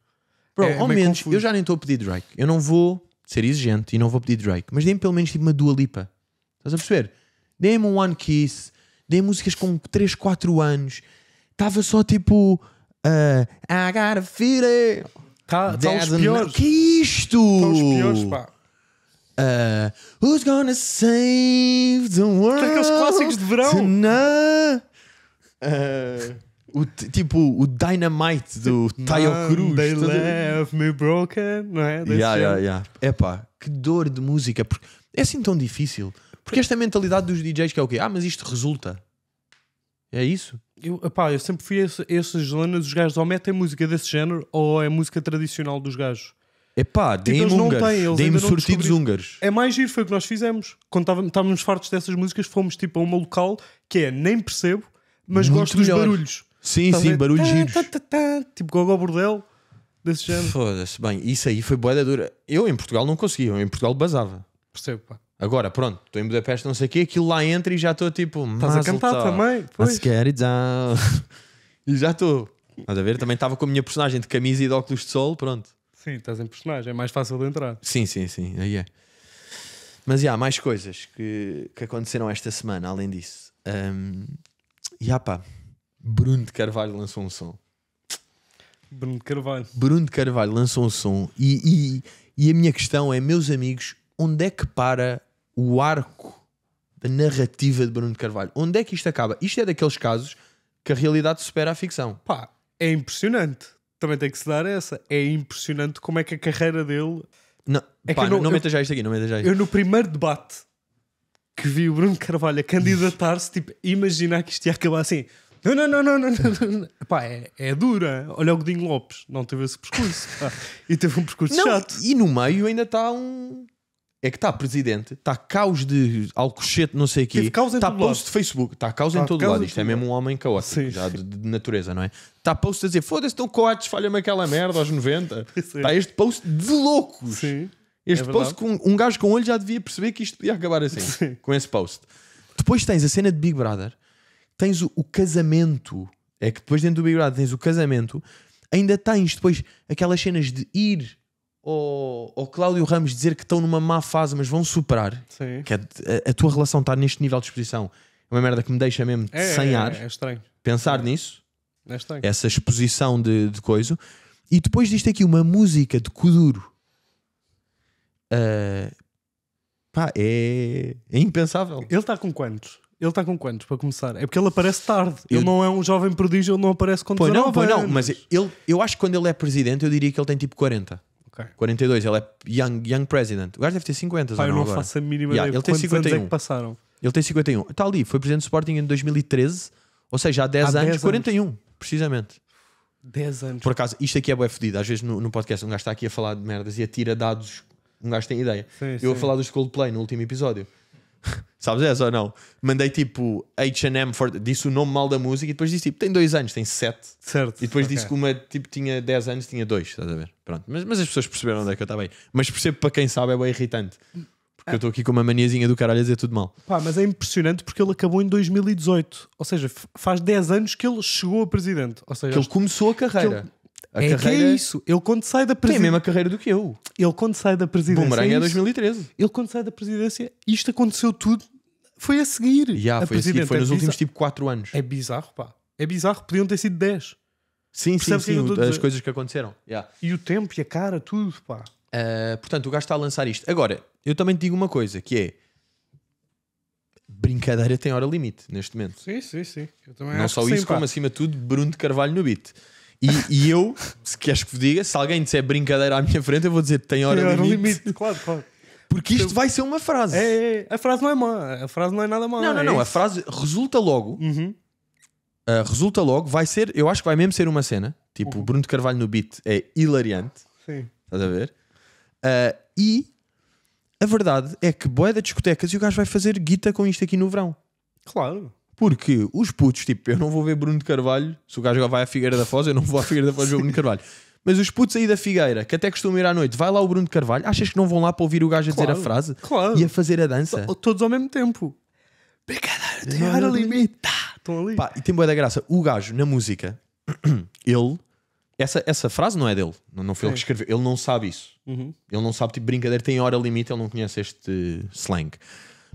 Bro, é, é ao menos, confuso. eu já nem estou a pedir Drake. Eu não vou ser exigente e não vou pedir Drake. Mas dê-me pelo menos tipo uma Dua Lipa. Estás a perceber? Deem-me um One Kiss. Deem músicas com 3, 4 anos. Estava só tipo... Uh, I got a feeling. Está tá, tá os piores. Que isto? Está os piores, pá. Uh, who's gonna save the world? É aqueles clássicos de verão. Uh, o, tipo o Dynamite do Tayo Cruz. They tá todo... left me broken, não é? yeah, yeah, yeah. Epá, que dor de música. Porque é assim tão difícil. Porque esta mentalidade dos DJs que é o quê? Ah, mas isto resulta. É isso? Eu, epá, eu sempre fui esse, essas zonas, os gajos ou metem música desse género ou é música tradicional dos gajos. Epá, pá, tipo, húngaros, deem-me surtidos húngaros. É mais giro, foi o que nós fizemos. Quando estávamos fartos dessas músicas, fomos tipo a um local que é nem percebo, mas Muito gosto melhor. dos barulhos. Sim, Talvez, sim, barulhos giros. Tá, tá, tá, tipo Gogó Bordel, desse género. Foda-se, bem, isso aí foi boeda dura. Eu em Portugal não conseguia, eu em Portugal basava. Percebo, pá. Agora, pronto, estou em Budapeste, não sei o quê, aquilo lá entra e já estou tipo. Estás a cantar tá. também? Pois. E já estou. Estás a ver? Também estava com a minha personagem de camisa e de óculos de sol, pronto. Sim, estás em personagem, é mais fácil de entrar. Sim, sim, sim, aí é. Mas há mais coisas que, que aconteceram esta semana, além disso. Um, e há pá, Bruno de Carvalho lançou um som. Bruno de Carvalho. Bruno de Carvalho lançou um som. E, e, e a minha questão é, meus amigos, onde é que para o arco da narrativa de Bruno de Carvalho? Onde é que isto acaba? Isto é daqueles casos que a realidade supera a ficção. Pá, é impressionante também tem que se dar essa. É impressionante como é que a carreira dele. Não, é pá, não, não, meta já isto aqui, não meta já isto. Eu no primeiro debate que vi o Bruno Carvalho a candidatar-se, tipo, imaginar que isto ia acabar assim. Não, não, não, não, não, não, não. Pá, é, é, dura. Olha o Godinho Lopes, não teve esse percurso. Pá. E teve um percurso não, chato. E no meio ainda está um é que está presidente, está caos de Alcochete, não sei o quê. Está post de Facebook, está caos em tá todo lado. Isto é mesmo um homem caótico, já de, de, natureza, não é? Está post a dizer foda-se, estão coates, falha-me aquela merda aos 90. Está este post de loucos. Sim, este é post com um gajo com olho já devia perceber que isto podia acabar assim, sim. com esse post. Depois tens a cena de Big Brother, tens o, o casamento. É que depois dentro do Big Brother tens o casamento, ainda tens depois aquelas cenas de ir ou, ou Cláudio Ramos dizer que estão numa má fase, mas vão superar, Sim. que é a, a, tua relação está neste nível de exposição, é uma merda que me deixa mesmo é, sem é, ar. É, é estranho. Pensar nisso, é estranho. essa exposição de, de coisa. E depois disto aqui, uma música de Kuduro. Uh, pá, é, é, impensável. Ele está com quantos? Ele está com quantos para começar? É porque ele aparece tarde. Ele não é um jovem prodígio, ele não aparece quando pois não, pois não, mas ele, eu acho que quando ele é presidente, eu diria que ele tem tipo 40. 42, ele é Young, young President. O gajo deve ter 50. Pá, eu não, agora. faço a mínima yeah, ideia ele tem quantos 51. anos é que passaram. Ele tem 51. Está ali, foi presidente do Sporting em 2013, ou seja, há 10 Há anos, 10 anos. 41, precisamente. 10 anos. Por acaso, isto aqui é bué fedido. Às vezes no, no podcast um gajo está aqui a falar de merdas e atira dados. Um gajo tem ideia. Sim, eu a sim. falar do Coldplay no último episódio. Sabes essa ou não? Mandei tipo HM, disse o nome mal da música e depois disse tipo tem dois anos, tem sete. Certo. E depois okay. disse que uma tipo tinha dez anos, tinha dois, estás a ver? Pronto. Mas, mas as pessoas perceberam onde é que eu estava aí. Mas percebo para quem sabe é bem irritante. Porque é. eu estou aqui com uma maniazinha do caralho a dizer tudo mal. Pá, mas é impressionante porque ele acabou em 2018. Ou seja, faz 10 anos que ele chegou a presidente. Ou seja, que ele começou a carreira. A é carreira... que é isso. Ele quando sai da presidência. Tem a mesma carreira do que eu. Ele quando sai da presidência. Boomerang é, é 2013. Ele quando sai da presidência, isto aconteceu tudo, foi a seguir. Yeah, a foi a seguir, foi nos bizarro. É últimos tipo 4 anos. É bizarro, pá. É bizarro, podiam ter sido 10. Sim, sim, é sim, as coisas que aconteceram. Yeah. E o tempo e a cara, tudo, pá. Uh, portanto, o gajo está a lançar isto. Agora, eu também te digo uma coisa, que é brincadeira tem hora limite neste momento. Sim, sim, sim. não só isso, sim, como acima de tudo, Bruno de Carvalho no beat. E, e eu, se queres que diga, se alguém disser brincadeira à minha frente, eu vou dizer tem hora, tem hora limite. limite. Claro, claro. Porque isto vai ser uma frase. É, é, é, a frase não é má, a frase não é nada má. Não, não, é não, isso. a frase resulta logo. Uhum. Uh, resulta logo, vai ser, eu acho que vai mesmo ser uma cena. Tipo, uhum. Bruno de Carvalho no beat é hilariante. Sim. Estás a ver? Uh, e a verdade é que boé da discotecas e o gajo vai fazer guita com isto aqui no verão. Claro. Porque os putos, tipo, eu não vou ver Bruno de Carvalho, se o gajo vai à Figueira da Foz, eu não vou à Figueira da Foz ver Bruno de Carvalho. Mas os putos aí da Figueira, que até costumam ir à noite, vai lá o Bruno de Carvalho, achas que não vão lá para ouvir o gajo a dizer a frase claro. e a fazer a dança? Todos ao mesmo tempo. Brincadeira, tem hora limite. Estão ali. Pá, e tem boa da graça. O gajo, na música, ele. Essa, essa frase não é dele, não, não foi ele é. que escreveu. Ele não sabe isso. Uhum. Ele não sabe, tipo, brincadeira tem hora limite, ele não conhece este slang.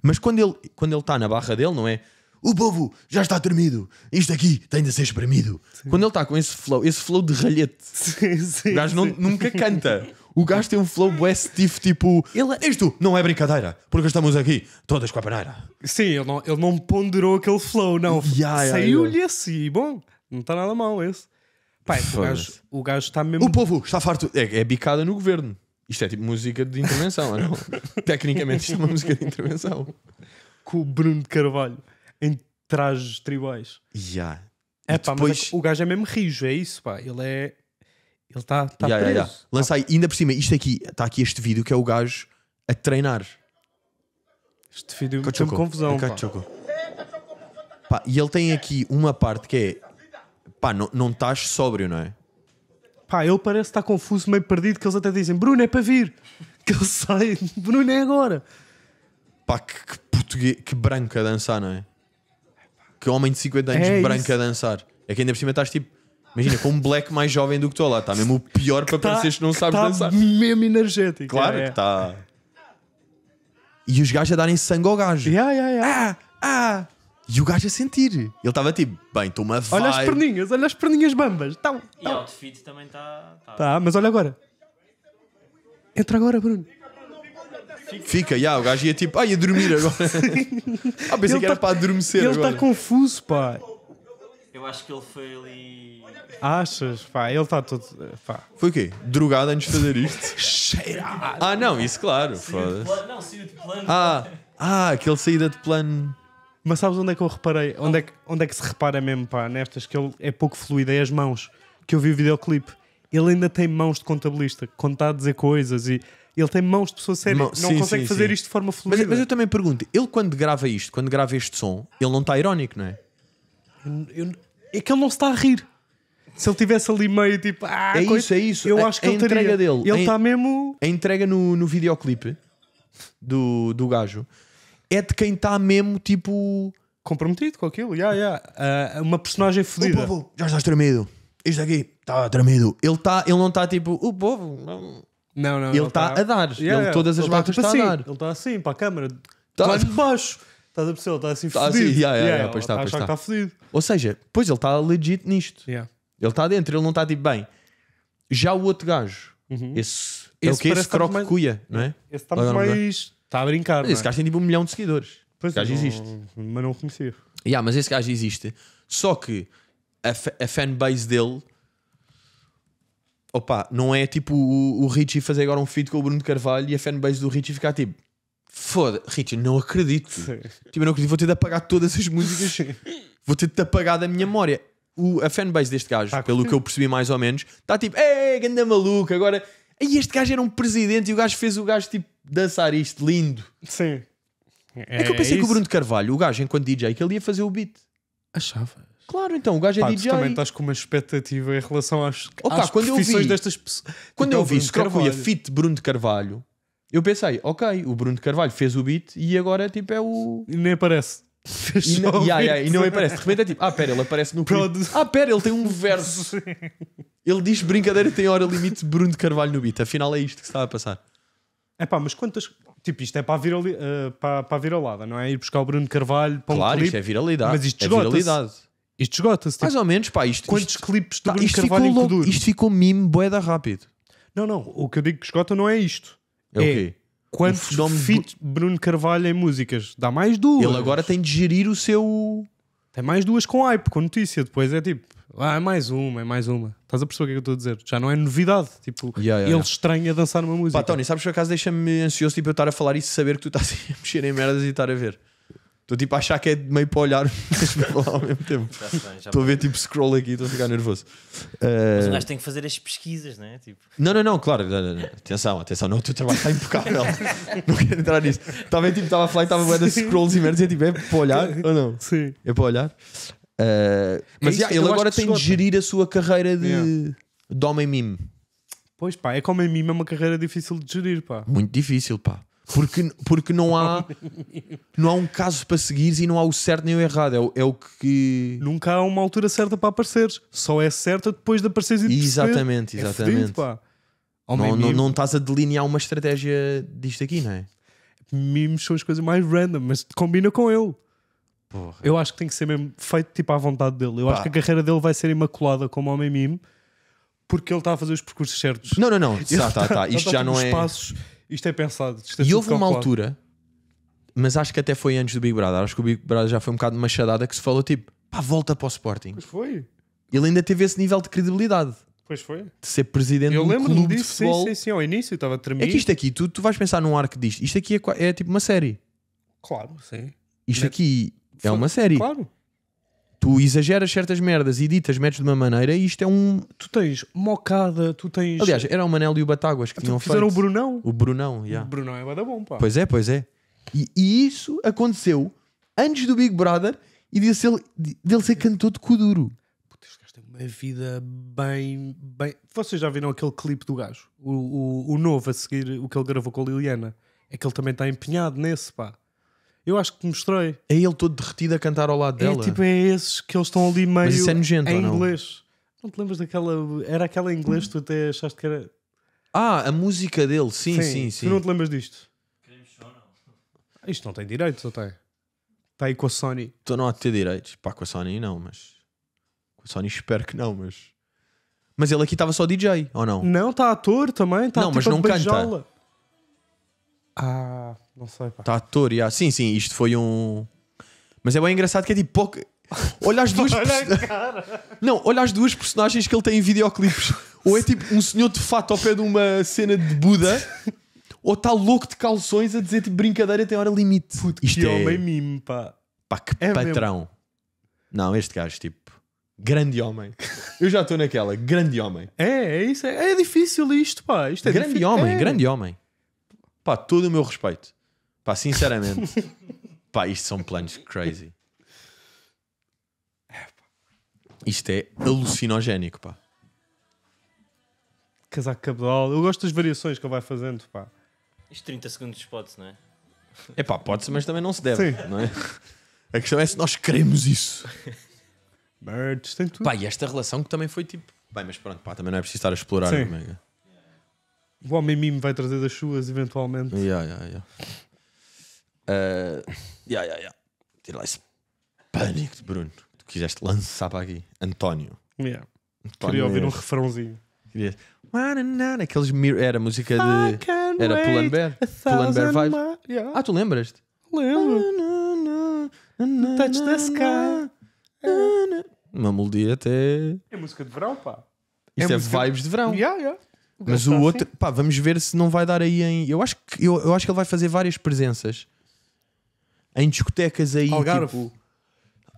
Mas quando ele quando ele está na barra dele, não é? o povo já está dormido, isto aqui tem de ser espremido. Sim. Quando ele está com esse flow, esse flow de ralhete, sim, sim, o gajo não, nunca canta. O gajo tem um flow bué stiff, tipo, ele... É- isto não é brincadeira, porque estamos aqui todas com a paneira. Sim, ele não, ele não ponderou aquele flow, não. Yeah, Saiu-lhe yeah. assim, bom, não está nada mal esse. Pai, o gajo, o gajo está mesmo. O povo está farto. É, é bicada no governo. Isto é tipo música de intervenção, não? Tecnicamente, isto é uma música de intervenção. Com o Bruno de Carvalho em trajes tribais. Yeah. É pá, depois... mas é o gajo é mesmo rijo, é isso, pá. Ele é. Ele está tá, tá yeah, preso. Yeah, yeah. Lança aí, ainda por cima, isto aqui, está aqui este vídeo que é o gajo a treinar. Este vídeo me confusão. É pá. Pá, e ele tem aqui uma parte que é pá, não, não estás sóbrio, não é? Pá, ele parece estar confuso, meio perdido, que eles até dizem Bruno é para vir, que ele sai, Bruno é agora. Pá, que, que português, que branco a dançar, não é? que homem de 50 anos É branco isso. a dançar. É que ainda por cima estás tipo. Imagina, com um black mais jovem do que tu lá. Está mesmo o pior para tá pareceres que não sabes tá dançar. mesmo energético. Claro é, que está. É. E os gajos a darem sangue ao gajo. Yeah, yeah, yeah. Ah, ah. E o gajo a sentir. Ele estava tipo, bem, estou uma vibe. Olha as perninhas, olha as perninhas bambas. Tá, E o outfit também está. Tá. tá, mas olha agora. Entra agora, Bruno. Fica, Fica yeah, o gajo ia tipo, ah, ia dormir agora. ah, pensei ele que era tá- para adormecer ele tá agora. Ele está confuso, pá. Eu acho que ele foi ali. Achas? Pá, ele está todo. Pá. Foi o quê? Drogado antes de fazer isto? Cheirado! Ah, não, isso claro. Saiu plano, não, saiu de plano. Ah, ah, aquele saída de plano. Mas sabes onde é que eu reparei? Onde é que, onde é que se repara mesmo, pá, nestas? Que ele é pouco fluido, é as mãos. Que eu vi o videoclipe. Ele ainda tem mãos de contabilista, quando está a dizer coisas e ele tem mãos de pessoa séria, Mão- não sim, consegue sim, fazer sim. isto de forma fluida. Mas, mas eu também pergunto, ele quando grava isto, quando grava este som, ele não está irónico, não é? Eu- eu- é que ele não se está a rir. Se ele tivesse ali meio tipo, ah, É coisa- isso, é isso. Eu A- acho que a ele teria. entrega dele, Ele está mesmo. A entrega no, no videoclipe do, do gajo é de quem está mesmo tipo. comprometido com aquilo. Yeah, yeah. Ah, uma personagem O povo, já estás tremido. Isto aqui está tremido. Ele, tá, ele não está tipo, o povo. não." Não, não. Ele está tá a dar. Yeah, ele todas as ele vacas tá, está tipo tá a assim, dar. Ele está assim para a câmara. está tá de baixo. Estás a perceber? Ele está assim tá fedido. Assim, yeah, yeah, yeah, pois está, tá pois está. está Ou seja, pois ele está legit nisto. Ele está dentro, ele não está tipo bem. Já o outro gajo, uhum. esse, é esse é esse croque mais... cuia, não é? Esse está é? mais. Está a brincar. esse é? gajo tem tipo um milhão de seguidores. Pois esse gajo existe. Mas não o conhecia. Yeah, mas esse gajo existe. Só que a, a fanbase dele opa, não é tipo o, o Richie fazer agora um feat com o Bruno Carvalho e a fanbase do Richie ficar tipo foda, Richie, não acredito. Sim. Tipo, eu não acredito, vou ter de apagar todas as músicas, Sim. vou ter de apagar da minha memória. O, a fanbase deste gajo, tá, pelo que eu percebi mais ou menos, está tipo, ei, ganda maluco, agora. E este gajo era um presidente e o gajo fez o gajo tipo dançar isto, lindo. Sim. É, é que eu pensei é que o Bruno de Carvalho, o gajo enquanto DJ, que ele ia fazer o beat. Achava. Claro, então, o gajo é Pá, DJ. Tu também estás com uma expectativa em relação às, Opa, às quando eu vi, destas pessoas. Quando então, eu é vi a Fit Bruno de Carvalho, eu pensei, ok, o Bruno de Carvalho fez o beat e agora tipo é o. E nem aparece. Fez e, não, yeah, yeah, e não aparece. De repente é tipo, ah, pera, ele aparece no. Prod... Ah, pera, ele tem um verso. ele diz brincadeira, tem hora limite Bruno de Carvalho no beat. Afinal é isto que se está a passar. É pá, mas quantas. Tipo, isto é para a, virali... uh, para, para a viralada, não é? Ir buscar o Bruno de Carvalho para claro, um Claro, isto é viralidade. Mas isto é viralidade. Isto esgota-se. Tipo, mais ou menos, pá, isto. Quantos isto, clipes tá, Bruno Carvalho ficou, logo, Isto ficou mime boeda rápido. Não, não, o que eu digo que esgota não é isto. É, é quê? Quantos o Bruno Carvalho em músicas? Dá mais duas. Ele agora tem de gerir o seu. Tem mais duas com hype, com notícia. Depois é tipo, ah, é mais uma, é mais uma. Estás a perceber o que, é que eu estou a dizer? Já não é novidade. Tipo, yeah, yeah, ele estranha dançar numa música. Pá, Tony, sabes que acaso deixa-me ansioso tipo, eu estar a falar e saber que tu estás a mexer em merdas e estar a ver. Estou tipo a achar que é meio para olhar, mas para lá ao mesmo tempo. Estou a ver tipo scroll aqui, estou a ficar nervoso. Mas o eh, gajo tem que fazer as pesquisas, não é? Tipo... Não, não, não, claro. Não, não, Atenção, atenção, não, o teu trabalho está impecável. não quero entrar nisso. Estava tipo, a falar e estava a ver scrolls e merda, e tipo, é para olhar ou não? Sim. É para olhar. Uh, mas é ele agora tem de gerir a sua carreira de, yeah. de homem mime. Pois pá, é que homem mime é uma carreira difícil de gerir, pá. Muito difícil, pá. Porque, porque não, há, não há um caso para seguires e não há o certo nem o errado. É o, é o que. Nunca há uma altura certa para apareceres. Só é certa depois de apareceres e Exatamente, perceber. exatamente. É fedido, pá. não, não, não estás a delinear uma estratégia disto aqui, não é? Mimos são as coisas mais random, mas combina com ele. Porra. Eu acho que tem que ser mesmo feito tipo à vontade dele. Eu pá. acho que a carreira dele vai ser imaculada como homem mime porque ele está a fazer os percursos certos. Não, não, não. Tá, tá, tá. Isto já não é. Passos, isto é pensado. Isto é e houve calculado. uma altura, mas acho que até foi antes do Big Brother. Acho que o Big Brother já foi um bocado machadada que se falou tipo, pá, volta para o Sporting. Pois foi. Ele ainda teve esse nível de credibilidade. Pois foi. De ser presidente eu de um clube disso, de futebol. Sim, sim, sim, ao início estava tremendo. É que isto aqui, tu, tu vais pensar num arco disto. Isto aqui é, é tipo uma série. Claro, sim. Isto Mas... aqui é uma série. Claro tu exageras certas merdas, e ditas metes de uma maneira e isto é um. Tu tens mocada, tu tens. Aliás, era o Manel e o Batáguas que ah, tinham fizeram feito. Fizeram o Brunão. O Brunão, yeah. O Brunão é bada bom, pá. Pois é, pois é. E, e, isso aconteceu antes do Big Brother e dele ser, dele ser cantor de duro. Puta, este gajo tem uma vida bem, bem. Vocês já viram aquele clipe do gajo? O, o, o novo a seguir, o que ele gravou com a Liliana? É que ele também está empenhado nesse, pá. Eu acho que mostrei. É ele todo derretido a cantar ao lado é dela. É tipo, é esses que eles estão ali meio Mas isso é nojento, em ou não? inglês. Não te lembras daquela. Era aquela em inglês que tu até achaste que era. Ah, a música dele, sim, sim, sim. Tu não te lembras disto? Isto não tem direitos, ou tem? Está aí com a Sony. Estou não a ter direitos. Pá, com a Sony não, mas. Com a Sony espero que não, mas. Mas ele aqui estava só DJ, ou não? Não, está ator também. Tá não, tipo mas não canta. Ah, não sei. Pá. Tá ator, yeah. sim, sim, isto foi um. Mas é bem engraçado que é tipo. Pouco... Olha as duas. Olha Não, olha as duas personagens que ele tem em videoclipes. Ou é tipo um senhor de fato ao pé de uma cena de Buda, ou está louco de calções a dizer tipo brincadeira tem hora limite. Puto, Isto que é... homem mimo, pá. Pá, que é patrão. Mesmo. Não, este gajo, tipo, grande homem. Eu já estou naquela, grande homem. É, é isso. É, é difícil isto, pá. Isto é grande difícil. homem, é. grande homem. Pá, todo o meu respeito. Pá, sinceramente. pá, isto são planos crazy. É, isto é alucinogénico, pá. Casaco cabedal. Eu gosto das variações que ele vai fazendo, pá. Isto 30 segundos pode-se, não é? É pá, pode-se, mas também não se deve, Sim. não é? A questão é se nós queremos isso. Birds, tem tudo. Pá, e esta relação que também foi tipo... Bem, mas pronto, pá, também não é preciso estar a explorar. Sim. Mega. O homem mimo vai trazer das suas eventualmente. Yeah, yeah, yeah. Uh, yeah, yeah, yeah. Tira lá esse pânico de Bruno. Tu quiseste lançar para aqui. António. Yeah. António Queria ouvir um refrãozinho. Queria. Aqueles mir... Era a música de. Era Pull&Bear. Pull&Bear Vibes. Yeah. Ah, tu lembras-te? Lembro. Touch the sky. É. Uma melodia até. É música de verão, pá. Isto é, é vibes de... de verão. Yeah, yeah. Mas o outro, pá, vamos ver se não vai dar aí em. Eu acho que, eu, eu acho que ele vai fazer várias presenças em discotecas aí. Algarve. Tipo,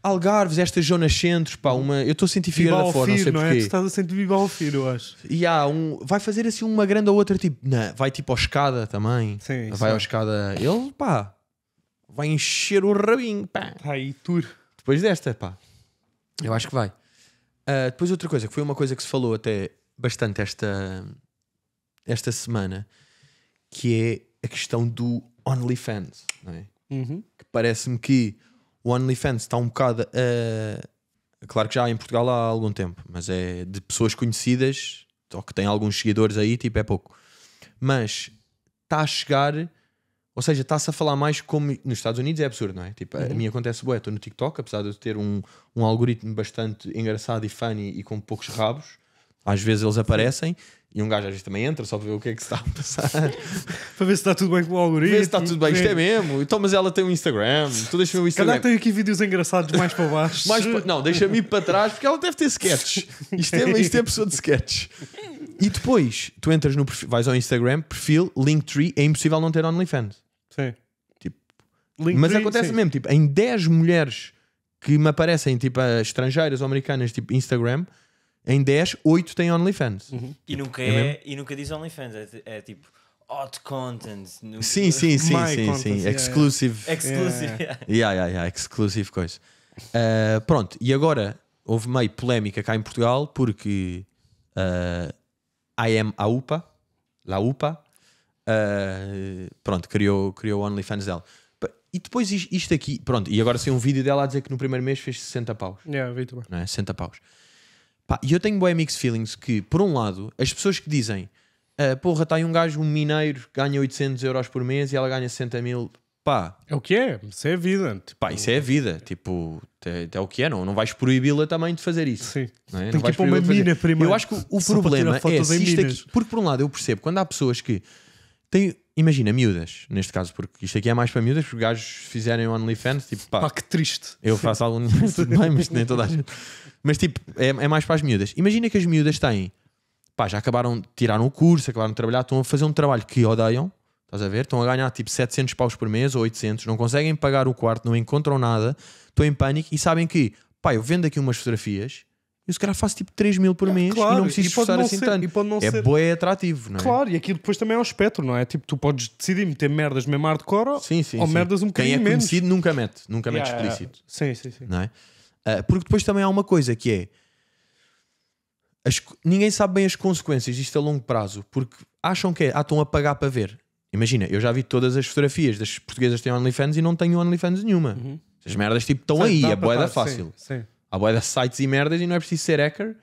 Algarves, estas zonas centros, pá, uma. Eu estou a sentir Figueira da Fora, não sei não é? porquê. É? Tu estás a sentir Viva Alfir, eu acho. E há um. Vai fazer assim uma grande ou outra, tipo. Não, vai tipo à escada também. Sim, vai à é. escada. Ele, pá, vai encher o rabinho, pá. Tá aí, tour. Depois desta, pá. Eu acho que vai. Uh, depois outra coisa, que foi uma coisa que se falou até bastante esta, esta semana, que é a questão do OnlyFans, não é? Uhum. Que parece-me que o OnlyFans está um bocado a. Claro que já em Portugal há algum tempo, mas é de pessoas conhecidas ou que têm alguns seguidores aí, tipo, é pouco. Mas está a chegar, ou seja, está-se a falar mais como nos Estados Unidos é absurdo, não é? Tipo, uhum. a mim acontece boa, estou no TikTok, apesar de eu ter um, um algoritmo bastante engraçado e funny e com poucos rabos, às vezes eles aparecem, e um gajo às vezes também entra só para ver o que é que se está a passar. para ver se está tudo bem com o algoritmo. Para ver se está tudo bem. Isto é mesmo. Então, mas ela tem um Instagram. Tu deixa-me o Instagram. que tem aqui vídeos engraçados mais para baixo. mais pa... Não, deixa-me ir para trás porque ela deve ter sketches. Isto é, isto é pessoa de sketches. E depois, tu entras no perfil, vais ao Instagram, perfil, Linktree, é impossível não ter OnlyFans. Sim. Tipo, Linktree, mas acontece sim. mesmo, tipo, em 10 mulheres que me aparecem, tipo, estrangeiras ou americanas, tipo Instagram, em 10, 8 têm OnlyFans. Uhum. E, tipo, nunca é, é e nunca diz OnlyFans, é, é tipo hot content. No... Sim, sim, sim, sim, content, sim. Yeah, exclusive. Yeah. Exclusive. Yeah. yeah, yeah, yeah. Exclusive coisa. Uh, pronto, e agora houve meio polémica cá em Portugal porque uh, am a UPA, La UPA, uh, eh, pronto, criou, criou o OnlyFans dela. E depois isto aqui, pronto, e agora saiu um vídeo dela a dizer que no primeiro mês fez 60 paus. Yeah, vi também. Não é? 60 paus. Pá, e eu tenho boé mixed feelings que, por um lado, as pessoas que dizem ah, porra, está aí um gajo, um mineiro, que ganha 800 euros por mês e ela ganha 60 mil. Pá. É o que é, isso é a vida. Tipo, Pá, isso é a vida. Tipo, é, é o que é, não, não vais proibi-la também de fazer isso. Sim. Não é? Tem não que ir para uma mina primeiro. Eu acho que o Só problema é se isto aqui, porque por um lado eu percebo quando há pessoas que têm imagina, miúdas, neste caso, porque isto aqui é mais para miúdas, porque os gajos fizerem OnlyFans, tipo, pá, pá que triste. Eu faço algum tudo bem, mas nem toda a gente. Mas tipo, é, é, mais para as miúdas. Imagina que as miúdas têm, pá, já acabaram, tiraram o curso, acabaram de trabalhar, estão a fazer um trabalho que odeiam, estás a ver? Estão a ganhar tipo 700 paus por mês ou 800, não conseguem pagar o quarto, não encontram nada, estão em pânico e sabem que, pá, eu vendo aqui umas fotografias eu se calhar faço tipo 3 mil por é, mês claro, e não preciso esforçar assim ser, tanto. é ser... Boa, atrativo, não é? Claro, e aquilo depois também é um espectro, não é? Tipo, tu podes decidir meter merdas mesmo hardcore sim, sim, ou sim. merdas um bocadinho Quem é menos. conhecido nunca mete, nunca yeah, mete explícito. Yeah. Sim, sim, sim. Não é? Uh, porque depois também há uma coisa que é... As, ninguém sabe bem as consequências disto a longo prazo, porque acham que é, ah, estão a pagar para ver. Imagina, eu já vi todas as fotografias das portuguesas que têm OnlyFans e não tenho OnlyFans nenhuma. Uhum. As merdas tipo estão aí, é boeda fácil. Sim, sim. Há boé de sites e merdas e não é preciso ser hacker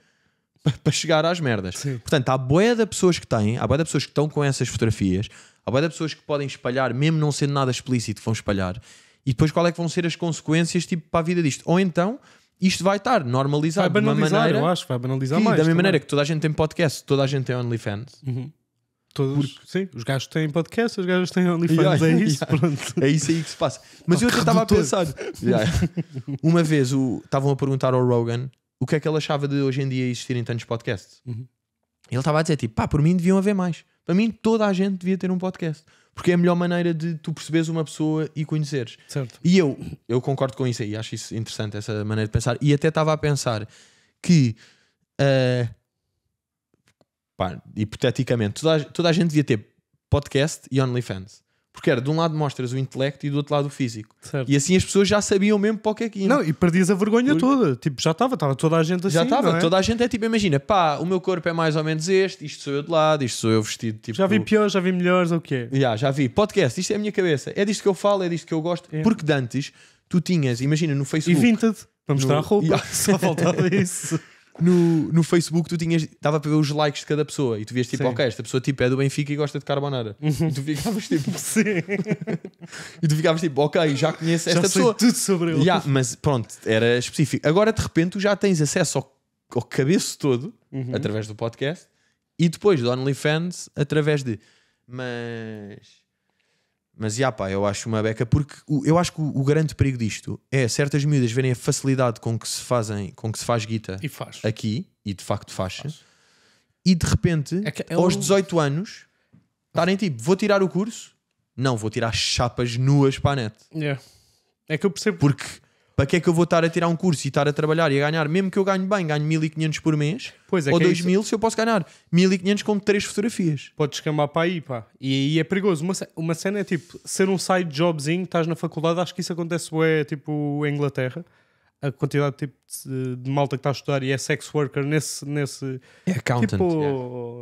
para chegar às merdas. Sim. Portanto, há boé de pessoas que têm, há boé de pessoas que estão com essas fotografias, há boé de pessoas que podem espalhar, mesmo não sendo nada explícito, vão espalhar. E depois qual é que vão ser as consequências tipo, para a vida disto? Ou então, isto vai estar normalizado vai de uma maneira. Eu acho, vai banalizar que, mais. Da mesma também. maneira que toda a gente tem podcast, toda a gente tem OnlyFans. Uhum. Todos, Porque... Sim, os gajos têm podcast, os gajos têm OnlyFans, é yeah, é isso, yeah. pronto. É isso é aí que se passa. Mas oh, eu até estava a pensar, yeah. uma vez estavam a perguntar ao Rogan o que é que ele achava de hoje em dia existirem tantos podcasts. Uhum. Ele estava a dizer tipo, pá, por mim deviam haver mais. Para mim, toda a gente devia ter um podcast. Porque é a melhor maneira de tu perceberes uma pessoa e conheceres. Certo. E eu, eu concordo com isso aí, acho isso interessante, essa maneira de pensar. E até estava a pensar que. Uh, pá, hipoteticamente, toda a, toda a gente devia ter podcast e OnlyFans. Porque era de um lado mostras o intelecto e do outro lado o físico. Certo. E assim as pessoas já sabiam mesmo para o que é que ia. Não, e perdias a vergonha toda. Tipo, já estava, estava toda a gente assim. Já estava, é? toda a gente é tipo, imagina, pá, o meu corpo é mais ou menos este, isto sou eu de lado, isto sou eu vestido. Tipo, já vi piores, já vi melhores, ou o quê? Já, já vi. Podcast, isto é a minha cabeça. É disto que eu falo, é disto que eu gosto. É. Porque antes tu tinhas, imagina, no Facebook. E vintage, para mostrar no... roupa. Yeah. Só faltava isso. no, no Facebook tu tinhas, estava para ver os likes de cada pessoa e tu vias tipo, Sim. ok, esta pessoa tipo, é do Benfica e gosta de carbonara. Uhum. E tu ficavas tipo, Sim. e tu ficavas tipo, ok, já conheço já esta pessoa. tudo sobre ele. Yeah, mas pronto, era específico. Agora de repente tu já tens acesso ao, ao cabeço todo uhum. através do podcast e depois do OnlyFans através de. Mas mas, já pá, eu acho uma beca, porque eu acho que o, o, grande perigo disto é certas miúdas verem a facilidade com que se fazem, com que se faz guita faz. aqui, e de facto faz, faz. e de repente, é eu... É aos 18 anos, estarem tipo, vou tirar o curso? Não, vou tirar chapas nuas para a net. Yeah. É que eu percebo. Porque para que é que eu vou estar a tirar um curso e estar a trabalhar e a ganhar, mesmo que eu ganhe bem, ganho 1500 por mês, pois é, ou 2000 é se eu posso ganhar 1500 com três fotografias. Podes camar para aí, pá. E aí é perigoso. Uma, uma cena é tipo, ser um side jobzinho, estás na faculdade, acho que isso acontece é tipo em Inglaterra. A quantidade de, tipo, de, de malta que está a estudar e é sex worker nesse. nesse é accountant. Tipo,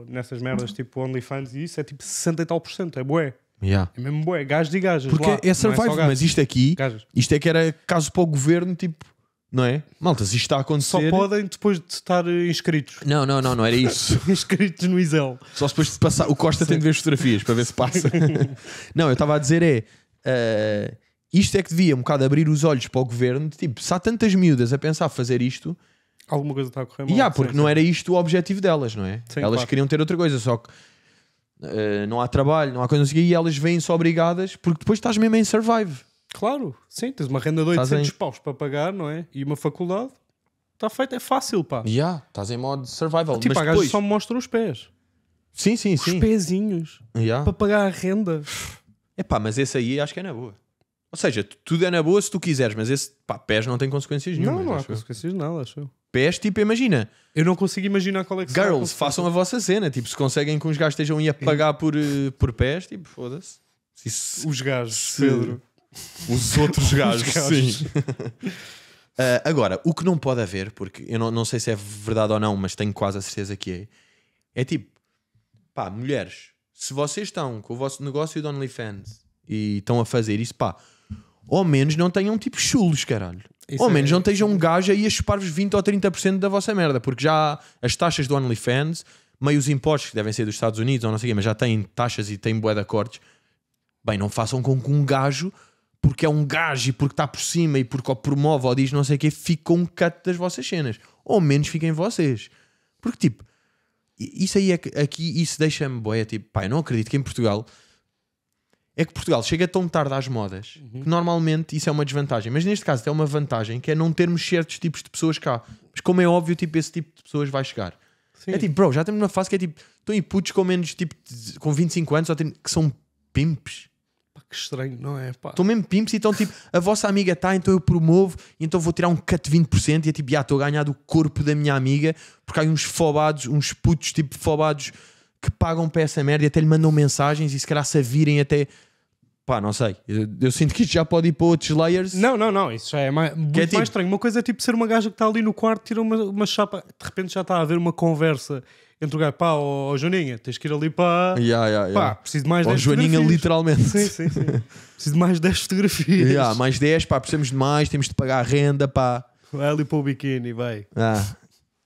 yeah. Nessas merdas, tipo OnlyFans e isso, é tipo 60 e tal por cento. É bué. Yeah. É mesmo boé, gajos de gajos. Porque lá, é survival, é mas isto aqui, gajos. isto é que era caso para o governo, tipo, não é? Malta, se isto está a acontecer. Só podem depois de estar eh, inscritos. Não, não, não, não era isso. inscritos no Isel. Só depois de passar. O Costa Sim. tem de ver as fotografias para ver se passa. não, eu estava a dizer é. Uh, isto é que devia um bocado abrir os olhos para o governo. Tipo, se há tantas miúdas a pensar fazer isto, alguma coisa está a correr mal. Yeah, porque sim, não sim. era isto o objetivo delas, não é? Sim, Elas claro. queriam ter outra coisa, só que uh, não há trabalho, não há coisa, assim, e elas vêm-se obrigadas, porque depois estás mesmo em survive. Claro, sim, tens uma renda de 800 em... paus para pagar, não é? E uma faculdade, está feito, é fácil, pá. Já, yeah, estás em modo survival. Tipo, mas a depois... só me mostra os pés. Sim, sim, os sim. Os pezinhos. Yeah. Para pagar a renda. É pá, mas esse aí acho que é na boa. Ou seja, tudo é na boa se tu quiseres, mas esse pá, pés não tem consequências nenhuma. Não, não há acho consequências de nada, acho eu. Pés, tipo, imagina. Eu não consigo imaginar qual é que será a Girls, façam a vossa cena. Tipo, se conseguem que uns gajos estejam aí a pagar por, eh, por pés, tipo, foda-se. Os gajos, Se- Pedro. Os outros gajos, gajos. sim. Eh, agora, o que não pode haver, porque eu não, não sei se é verdade ou não, mas tenho quase a certeza que é, é tipo, pá, mulheres, se vocês estão com o vosso negócio de OnlyFans e estão a fazer isso, pá, ou menos não tenham tipo chulos, caralho. Isso menos é... não estejam um gajo aí a chupar-vos 20 ou 30% da vossa merda, porque já as taxas do OnlyFans, meio os impostos que devem ser dos Estados Unidos ou não sei o quê, mas já têm taxas e têm bué de cortes Bem, não façam com que um gajo, porque é um gajo e porque está por cima e porque o promove ou diz não sei o quê, fique com um cut das vossas cenas. Ou menos fiquem vocês. Porque tipo, isso aí é que, aqui, isso deixa-me boia, tipo, pá, eu não acredito que em Portugal é que Portugal chega tão tarde às modas uhum. que normalmente isso é uma desvantagem. Mas neste caso é uma vantagem que é não termos certos tipos de pessoas cá. Mas como é óbvio, tipo, esse tipo de pessoas vai chegar. Sim. É tipo, bro, já temos uma fase que é tipo, estão aí putos com menos tipo, de, com 25 anos, só tem, que são pimps. que estranho, não é? Estão mesmo pimps e estão tipo, a vossa amiga está, então eu promovo, então vou tirar um cut 20% e é tipo, já estou a ganhar do corpo da minha amiga, porque há uns fobados, uns putos tipo fobados que pagam para essa merda e até lhe mandam mensagens e se calhar se virem até. Pá, não sei. Eu, eu, sinto que isto já pode ir para outros layers. Não, não, não. Isso já é mais, é muito é tipo... mais estranho. Uma coisa é tipo ser uma gaja que está ali no quarto, tira uma, uma chapa. De repente já está a haver uma conversa entre o gajo, pá, ó, Joaninha, tens que ir ali para. Yeah, yeah, yeah. Pá, preciso de mais 10 ó, Joaninha, literalmente. Sim, sim, sim. preciso de mais 10 fotografias. Yeah, mais 10, pá, precisamos de mais, temos de pagar a renda, pá. Vai ali para o biquíni, vai. Ah.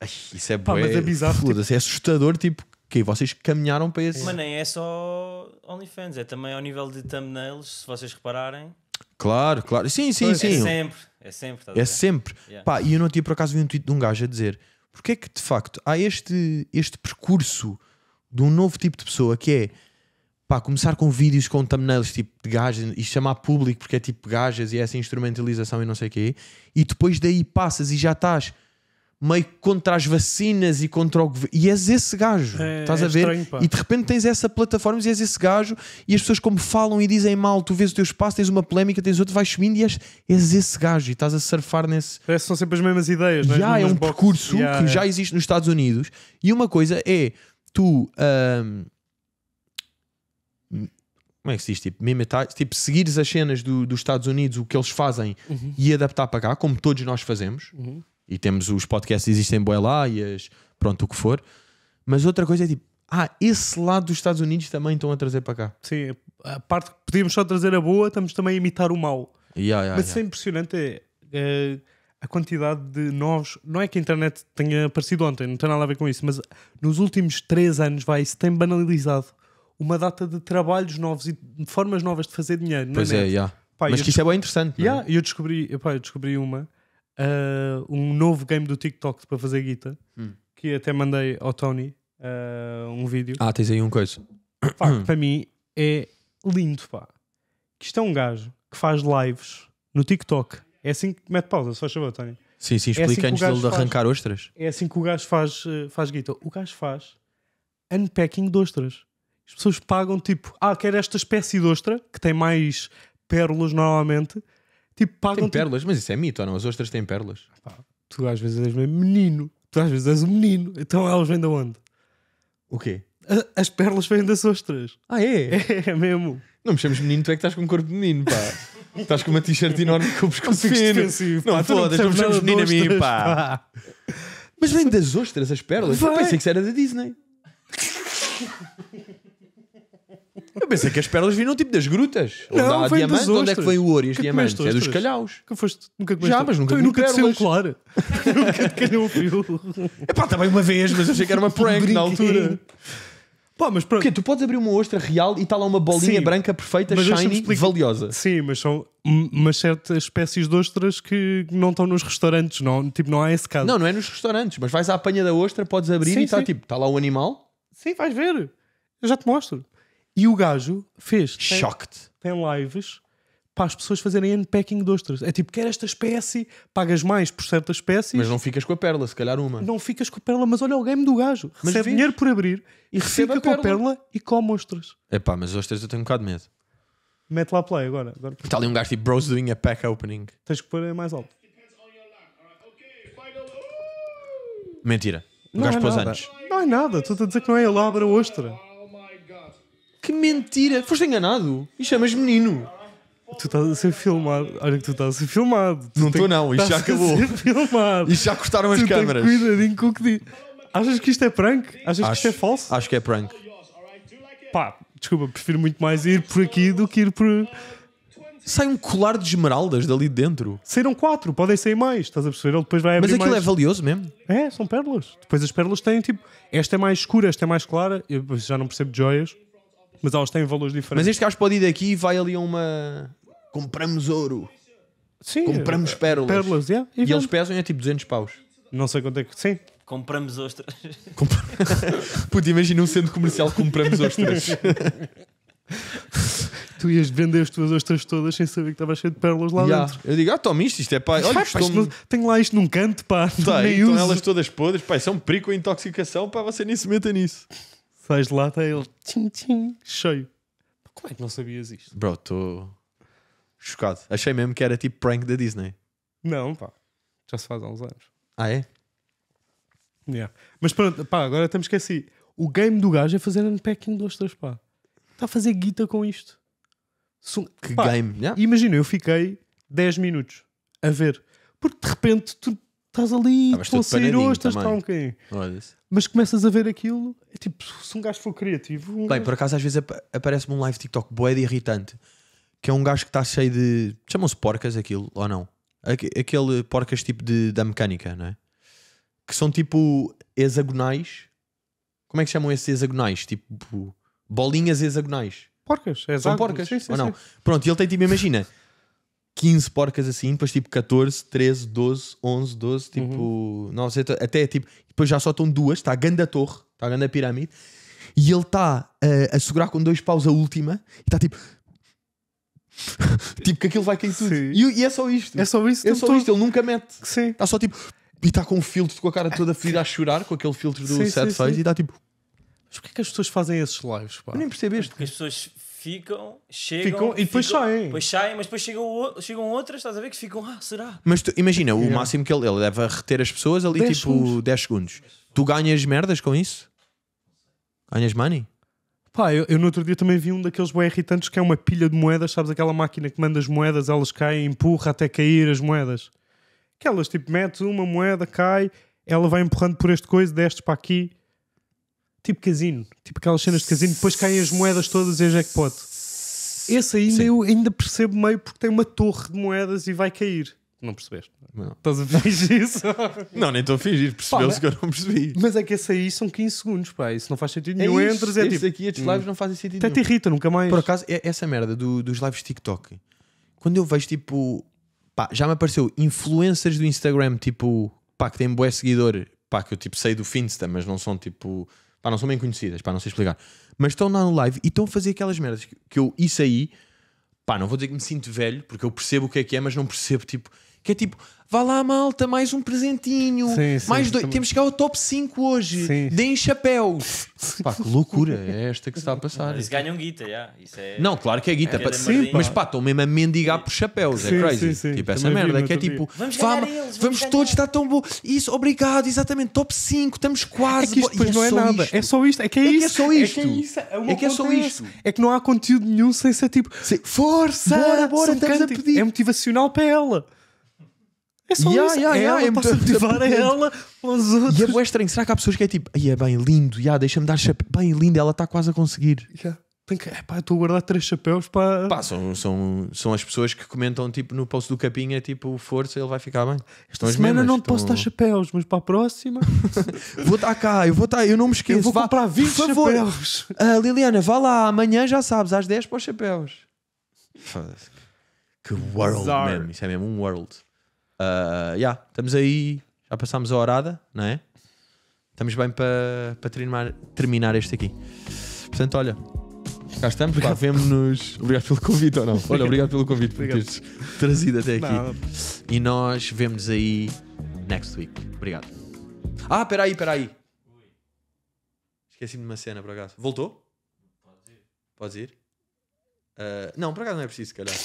Isso é bué. mas é bizarro. Tipo... É assustador, tipo, que vocês caminharam para esse. Mas nem é só OnlyFans, é também ao nível de thumbnails, se vocês repararem. Claro, claro. Sim, sim, pois, é sim. É sempre, é sempre. É sempre. Yeah. Pá, e eu não tinha por acaso vi um tweet de um gajo a dizer porque é que de facto há este, este percurso de um novo tipo de pessoa que é pá, começar com vídeos com thumbnails tipo de gajas e chamar público porque é tipo gajas e é essa instrumentalização e não sei o quê, e depois daí passas e já estás meio contra as vacinas e contra o governo. E és esse gajo, é, estás é a ver? Estranho, e de repente tens essa plataforma e és esse gajo, e as pessoas como falam e dizem mal, tu vês o teu espaço, tens uma polémica, tens outro, vais subindo e és, és esse gajo e estás a surfar nesse. Parece que são sempre as mesmas ideias, não é? é? é um percurso yeah, que já existe nos Estados Unidos. E uma coisa é tu. Um, como é que se diz? Tipo, mimetar, tipo seguires as cenas do, dos Estados Unidos, o que eles fazem uhum. e adaptar para cá, como todos nós fazemos. Uhum e temos os podcasts existem bué lá e as, pronto, o que for. Mas outra coisa é tipo, ah, esse lado dos Estados Unidos também estão a trazer para cá. Sim, a parte que podíamos só trazer a boa, estamos também a imitar o mal. Yeah, yeah, Mas yeah. isso é impressionante, é, é, a quantidade de novos. Não é que a internet tenha aparecido ontem, não tem nada a ver com isso, mas nos últimos três anos, vai, se tem banalizado uma data de trabalhos novos e formas novas de fazer dinheiro. É pois é, yeah. Pá, mas que isso é bem interessante. É? Yeah, é? Eu, descobri, pá, eu descobri uma uh, um novo game do TikTok para fazer guita, hum. que até mandei ao Tony uh, um vídeo. Ah, tens aí um coisa. para mim é lindo, pá. Que isto é um gajo que faz lives no TikTok. É assim que mete pausa, só chamou, Tony. Sim, sim, explica é assim antes dele de arrancar ostras. É assim que o gajo faz, eh, faz guita. O gajo faz unpacking de ostras. As pessoas pagam tipo, ah, quero esta espécie de ostra que tem mais pérolas normalmente Tipo, pagam. Tem pérolas, mas isso é mito, ou não? As ostras têm pérolas. Pá, tu às vezes és mesmo menino. Tu às vezes és um menino. Então elas vêm de onde? O quê? A- as pérolas vêm das ostras. Ah, é? É, mesmo. Não me chames menino, tu é que estás com um corpo de menino, pá. Estás com uma t-shirt enorme com o pescoço fino. Não, foda-se, não me chames menino a mim, ostras, pá. Mas vêm das ostras as pérolas? Eu pensei que isso era da Disney. Eu pensei que as pérolas vinham tipo das grutas. Onde Não, há vem diamantes, onde é que vem o ouro e as Que diamantes? É dos calhaus. Que foste, nunca Já, mas nunca nunca te saiu claro. nunca te calhou o fio. Epá, também uma vez, mas eu achei que era uma prank na altura. Pá, mas pronto. Porque tu podes abrir uma ostra real e está lá uma bolinha Sim. branca perfeita, Mas shiny, valiosa. Sim, mas são umas certas espécies de ostras que não estão nos restaurantes, não, tipo, não há esse caso. Não, não é nos restaurantes, mas vais à apanha da ostra, podes abrir Sim, e está tipo, está lá o animal. Sim, vais ver. Eu já te mostro. E o gajo fez. tem- Shocked. Tem lives para as pessoas fazerem unpacking de ostras. É tipo, quer esta espécie, pagas mais por certa espécie, Mas não ficas com a perla, se calhar uma. não ficas com a perla, mas olha o game do gajo. Mas recebe vês? dinheiro por abrir e recebe fica a com a perla. e come ostras. é pá mas ostras eu tenho um bocado de medo. Mete lá play agora. agora Está ali um gajo tipo Bros doing a pack opening. tens que pôr mais alto. Mentira. Um Não gajo é anos. Não é nada. Estou a dizer que não é. Ele abre a ostra. Que mentira! Foste enganado é e chamas menino. Tu estás a ser filmado. Olha que tu estás a ser filmado. Tu não estou, não. Isto já acabou. A ser filmado. Isto já cortaram as tu Tens Cuidadinho com o que diz. Achas que isto é prank? Achas acho, que isto é falso? Acho que é prank. Pá, desculpa, prefiro muito mais ir por aqui do que ir por. Sai um colar de esmeraldas dali de dentro. Saíram quatro, podem sair mais, estás a perceber? Ele depois vai Mas aquilo é mais. é valioso mesmo? É, são pérolas. Depois as pérolas têm tipo. Esta é mais escura, esta é mais clara. Eu já não percebo de joias mas elas têm valores diferentes. Mas este gajo pode ir daqui e vai ali a uma. Compramos ouro. Sim. Compramos é, pérolas. pérolas yeah, e, eles pesam é tipo 200 paus. Não sei quanto é que. Sim. Compramos ostras. Compr... Puta, imagina um centro comercial compramos ostras. tu ias vender as tuas ostras todas sem saber que estavas cheio de pérolas lá yeah. dentro. Eu digo, ah, toma isto, isto é pá. Olha, pá, pá não... Tenho lá isto num canto, pá. Tá, estão elas todas podres, pá, são é um perigo a intoxicação, pá, você nem se meta nisso. Sais de lá, está ele tchim, tchim, cheio. Como é que não sabias isto? Bro, estou chocado. Achei mesmo que era tipo prank da Disney. Não, pá. Já se faz há uns anos. Ah, é? Yeah. Mas pronto, pá, agora estamos esqueci. O game do gajo é fazer unpacking dos 3, pá. Está a fazer guita com isto. Sum que pá, game, yeah. Imagina, eu fiquei 10 minutos a ver. Porque de repente tu estás ali, ah, estou a ah, estão estás com quem? Mas começas a ver aquilo, é tipo, se um gajo for criativo. Um Bem, gajo... por acaso às vezes ap aparece-me um live TikTok de irritante, que é um gajo que está cheio de. chamam-se porcas aquilo, ou não? Aqu aquele porcas tipo de, da mecânica, não é? Que são tipo hexagonais. Como é que chamam esses hexagonais? Tipo bolinhas hexagonais. Porcas, é São porcas, sim, sim, ou não? Sim. Pronto, ele tem tipo, imagina. 15 porcas assim, depois tipo 14, 13, 12, 11, 12, tipo, uhum. não sei, até tipo, depois já só estão duas, está a ganda torre, está a ganda pirâmide, e ele está uh, a segurar com dois paus a última, e está tipo, tipo que aquilo vai cair tudo. E, e, é só isto. É só isto. É só todo. isto, ele nunca mete. Sim. Está só tipo, e está com o filtro com a cara toda ferida a chorar, com aquele filtro do sim, set sim, face, sim. e está tipo. Mas porquê é que as pessoas fazem esses lives? Pá? Eu nem percebeste. Porque as pessoas ficam, chegam. Ficam, e depois ficam, saem. Depois saem, mas depois chegam, chegam outras, estás a ver? Que ficam, ah, será? Mas tu, imagina, o máximo que ele, ele deve reter as pessoas ali 10 tipo segundos. 10 segundos. Tu ganhas merdas com isso? Ganhas money? Pá, eu, eu, no outro dia também vi um daqueles boi irritantes que é uma pilha de moedas, sabes? Aquela máquina que manda as moedas, elas caem, empurra até cair as moedas. aquelas tipo, metes uma moeda, cai, ela vai empurrando por este coisa, destes para aqui tipo casino, tipo aquelas cenas de casino, depois caem as moedas todas e é jackpot. Esse ainda Sim. eu ainda percebo meio porque tem uma torre de moedas e vai cair. Não percebeste? Não. Estás a fingir isso? não, nem estou a fingir, percebeu-se que eu não percebi. Mas é que esse aí são 15 segundos, pá, isso não faz sentido nenhum. É isso, Entras, é esse tipo, aqui, estes lives não fazem sentido até nenhum. te irrita, nunca mais. Por acaso, é- essa merda do- dos lives TikTok, quando eu vejo tipo, pá, já me apareceu influencers do Instagram, tipo, pá, que têm bué seguidor, pá, que eu tipo sei do Finsta, mas não são tipo Pá, não são bem conhecidas, pá, não sei explicar. Mas estão lá no live e estão a fazer aquelas merdas que, que eu, isso aí, pá, não vou dizer que me sinto velho, porque eu percebo o que é que é, mas não percebo, tipo, que é tipo, vá lá, malta, mais um presentinho, sim, sim, mais dois. Temos que chegar ao top 5 hoje, sim. deem chapéus. pá, que loucura é esta que está a passar. Não, ganham guita, já. isso é... Não, claro que é guita, é, pá. Sim, mas pá, estão mesmo a mendigar por chapéus, é crazy. Tipo, também essa merda vi, que é tipo, vamos, eles, vamos, vamos todos, está tão bom. Isso, obrigado, exatamente, top 5, estamos quase. É que isto depois é não é, nada, isto. é só isto, é que é, é, é isso. É só isto. É que é só isto. É que não há conteúdo nenhum sem ser tipo, força, bora, bora, estamos a pedir. É motivacional para ela. É só yeah, isso. Yeah, ela é yeah, ela é muito varela pelos outros. E é bem estranho. Será que há pessoas que é tipo, aí é bem lindo, yeah, deixa-me dar chapéu. Bem lindo, ela está quase a conseguir. Yeah. que, estou a guardar três chapéus para. Pá, são, são, são as pessoas que comentam tipo no post do Capinha, é tipo, força, ele vai ficar bem. Estão Esta semana mesmas, não estão... posso dar chapéus, mas para a próxima. vou estar tá cá, eu vou estar, tá, eu não me esqueço. Eu vou vá, comprar 20 favor. chapéus. Uh, Liliana, vá lá, amanhã já sabes, às 10 para os chapéus. Que world, Zar. Isso é mesmo um world. Uh, yeah, estamos aí, já passámos a horada, não é? Estamos bem para pa terminar, terminar este aqui. Portanto, olha, cá estamos, obrigado. vemo-nos. Obrigado pelo convite ou não? Olha, obrigado pelo convite por teres trazido até aqui. Não. E nós vemos aí next week. Obrigado. Ah, peraí, peraí. Esqueci-me de uma cena, por acaso. Voltou? Podes ir. ir? Uh, não, por acaso não é preciso, se calhar.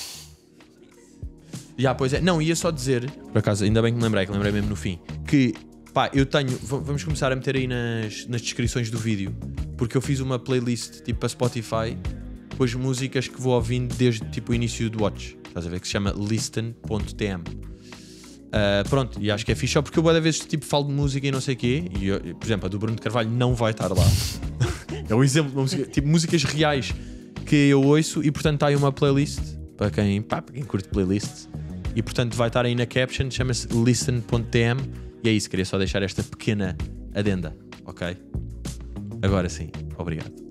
Já, pois é. Não, ia só dizer, por acaso, ainda bem que me lembrei, que lembrei mesmo no fim, que pá, eu tenho. Vamos começar a meter aí nas, nas descrições do vídeo, porque eu fiz uma playlist tipo para Spotify, as músicas que vou ouvindo desde tipo o início do Watch. Estás a ver? Que se chama listen.tm. Uh, ah, pronto, e acho que é fixe só porque eu várias vezes tipo falo de música e não sei o quê, e eu, por exemplo, a do Bruno de Carvalho não vai estar lá. é um exemplo de música, tipo músicas reais que eu ouço e portanto está aí uma playlist para quem, pá, para quem curte playlists. E portanto vai estar aí na caption, chama-se listen.tm. E é isso, queria só deixar esta pequena adenda, ok? Agora sim, obrigado.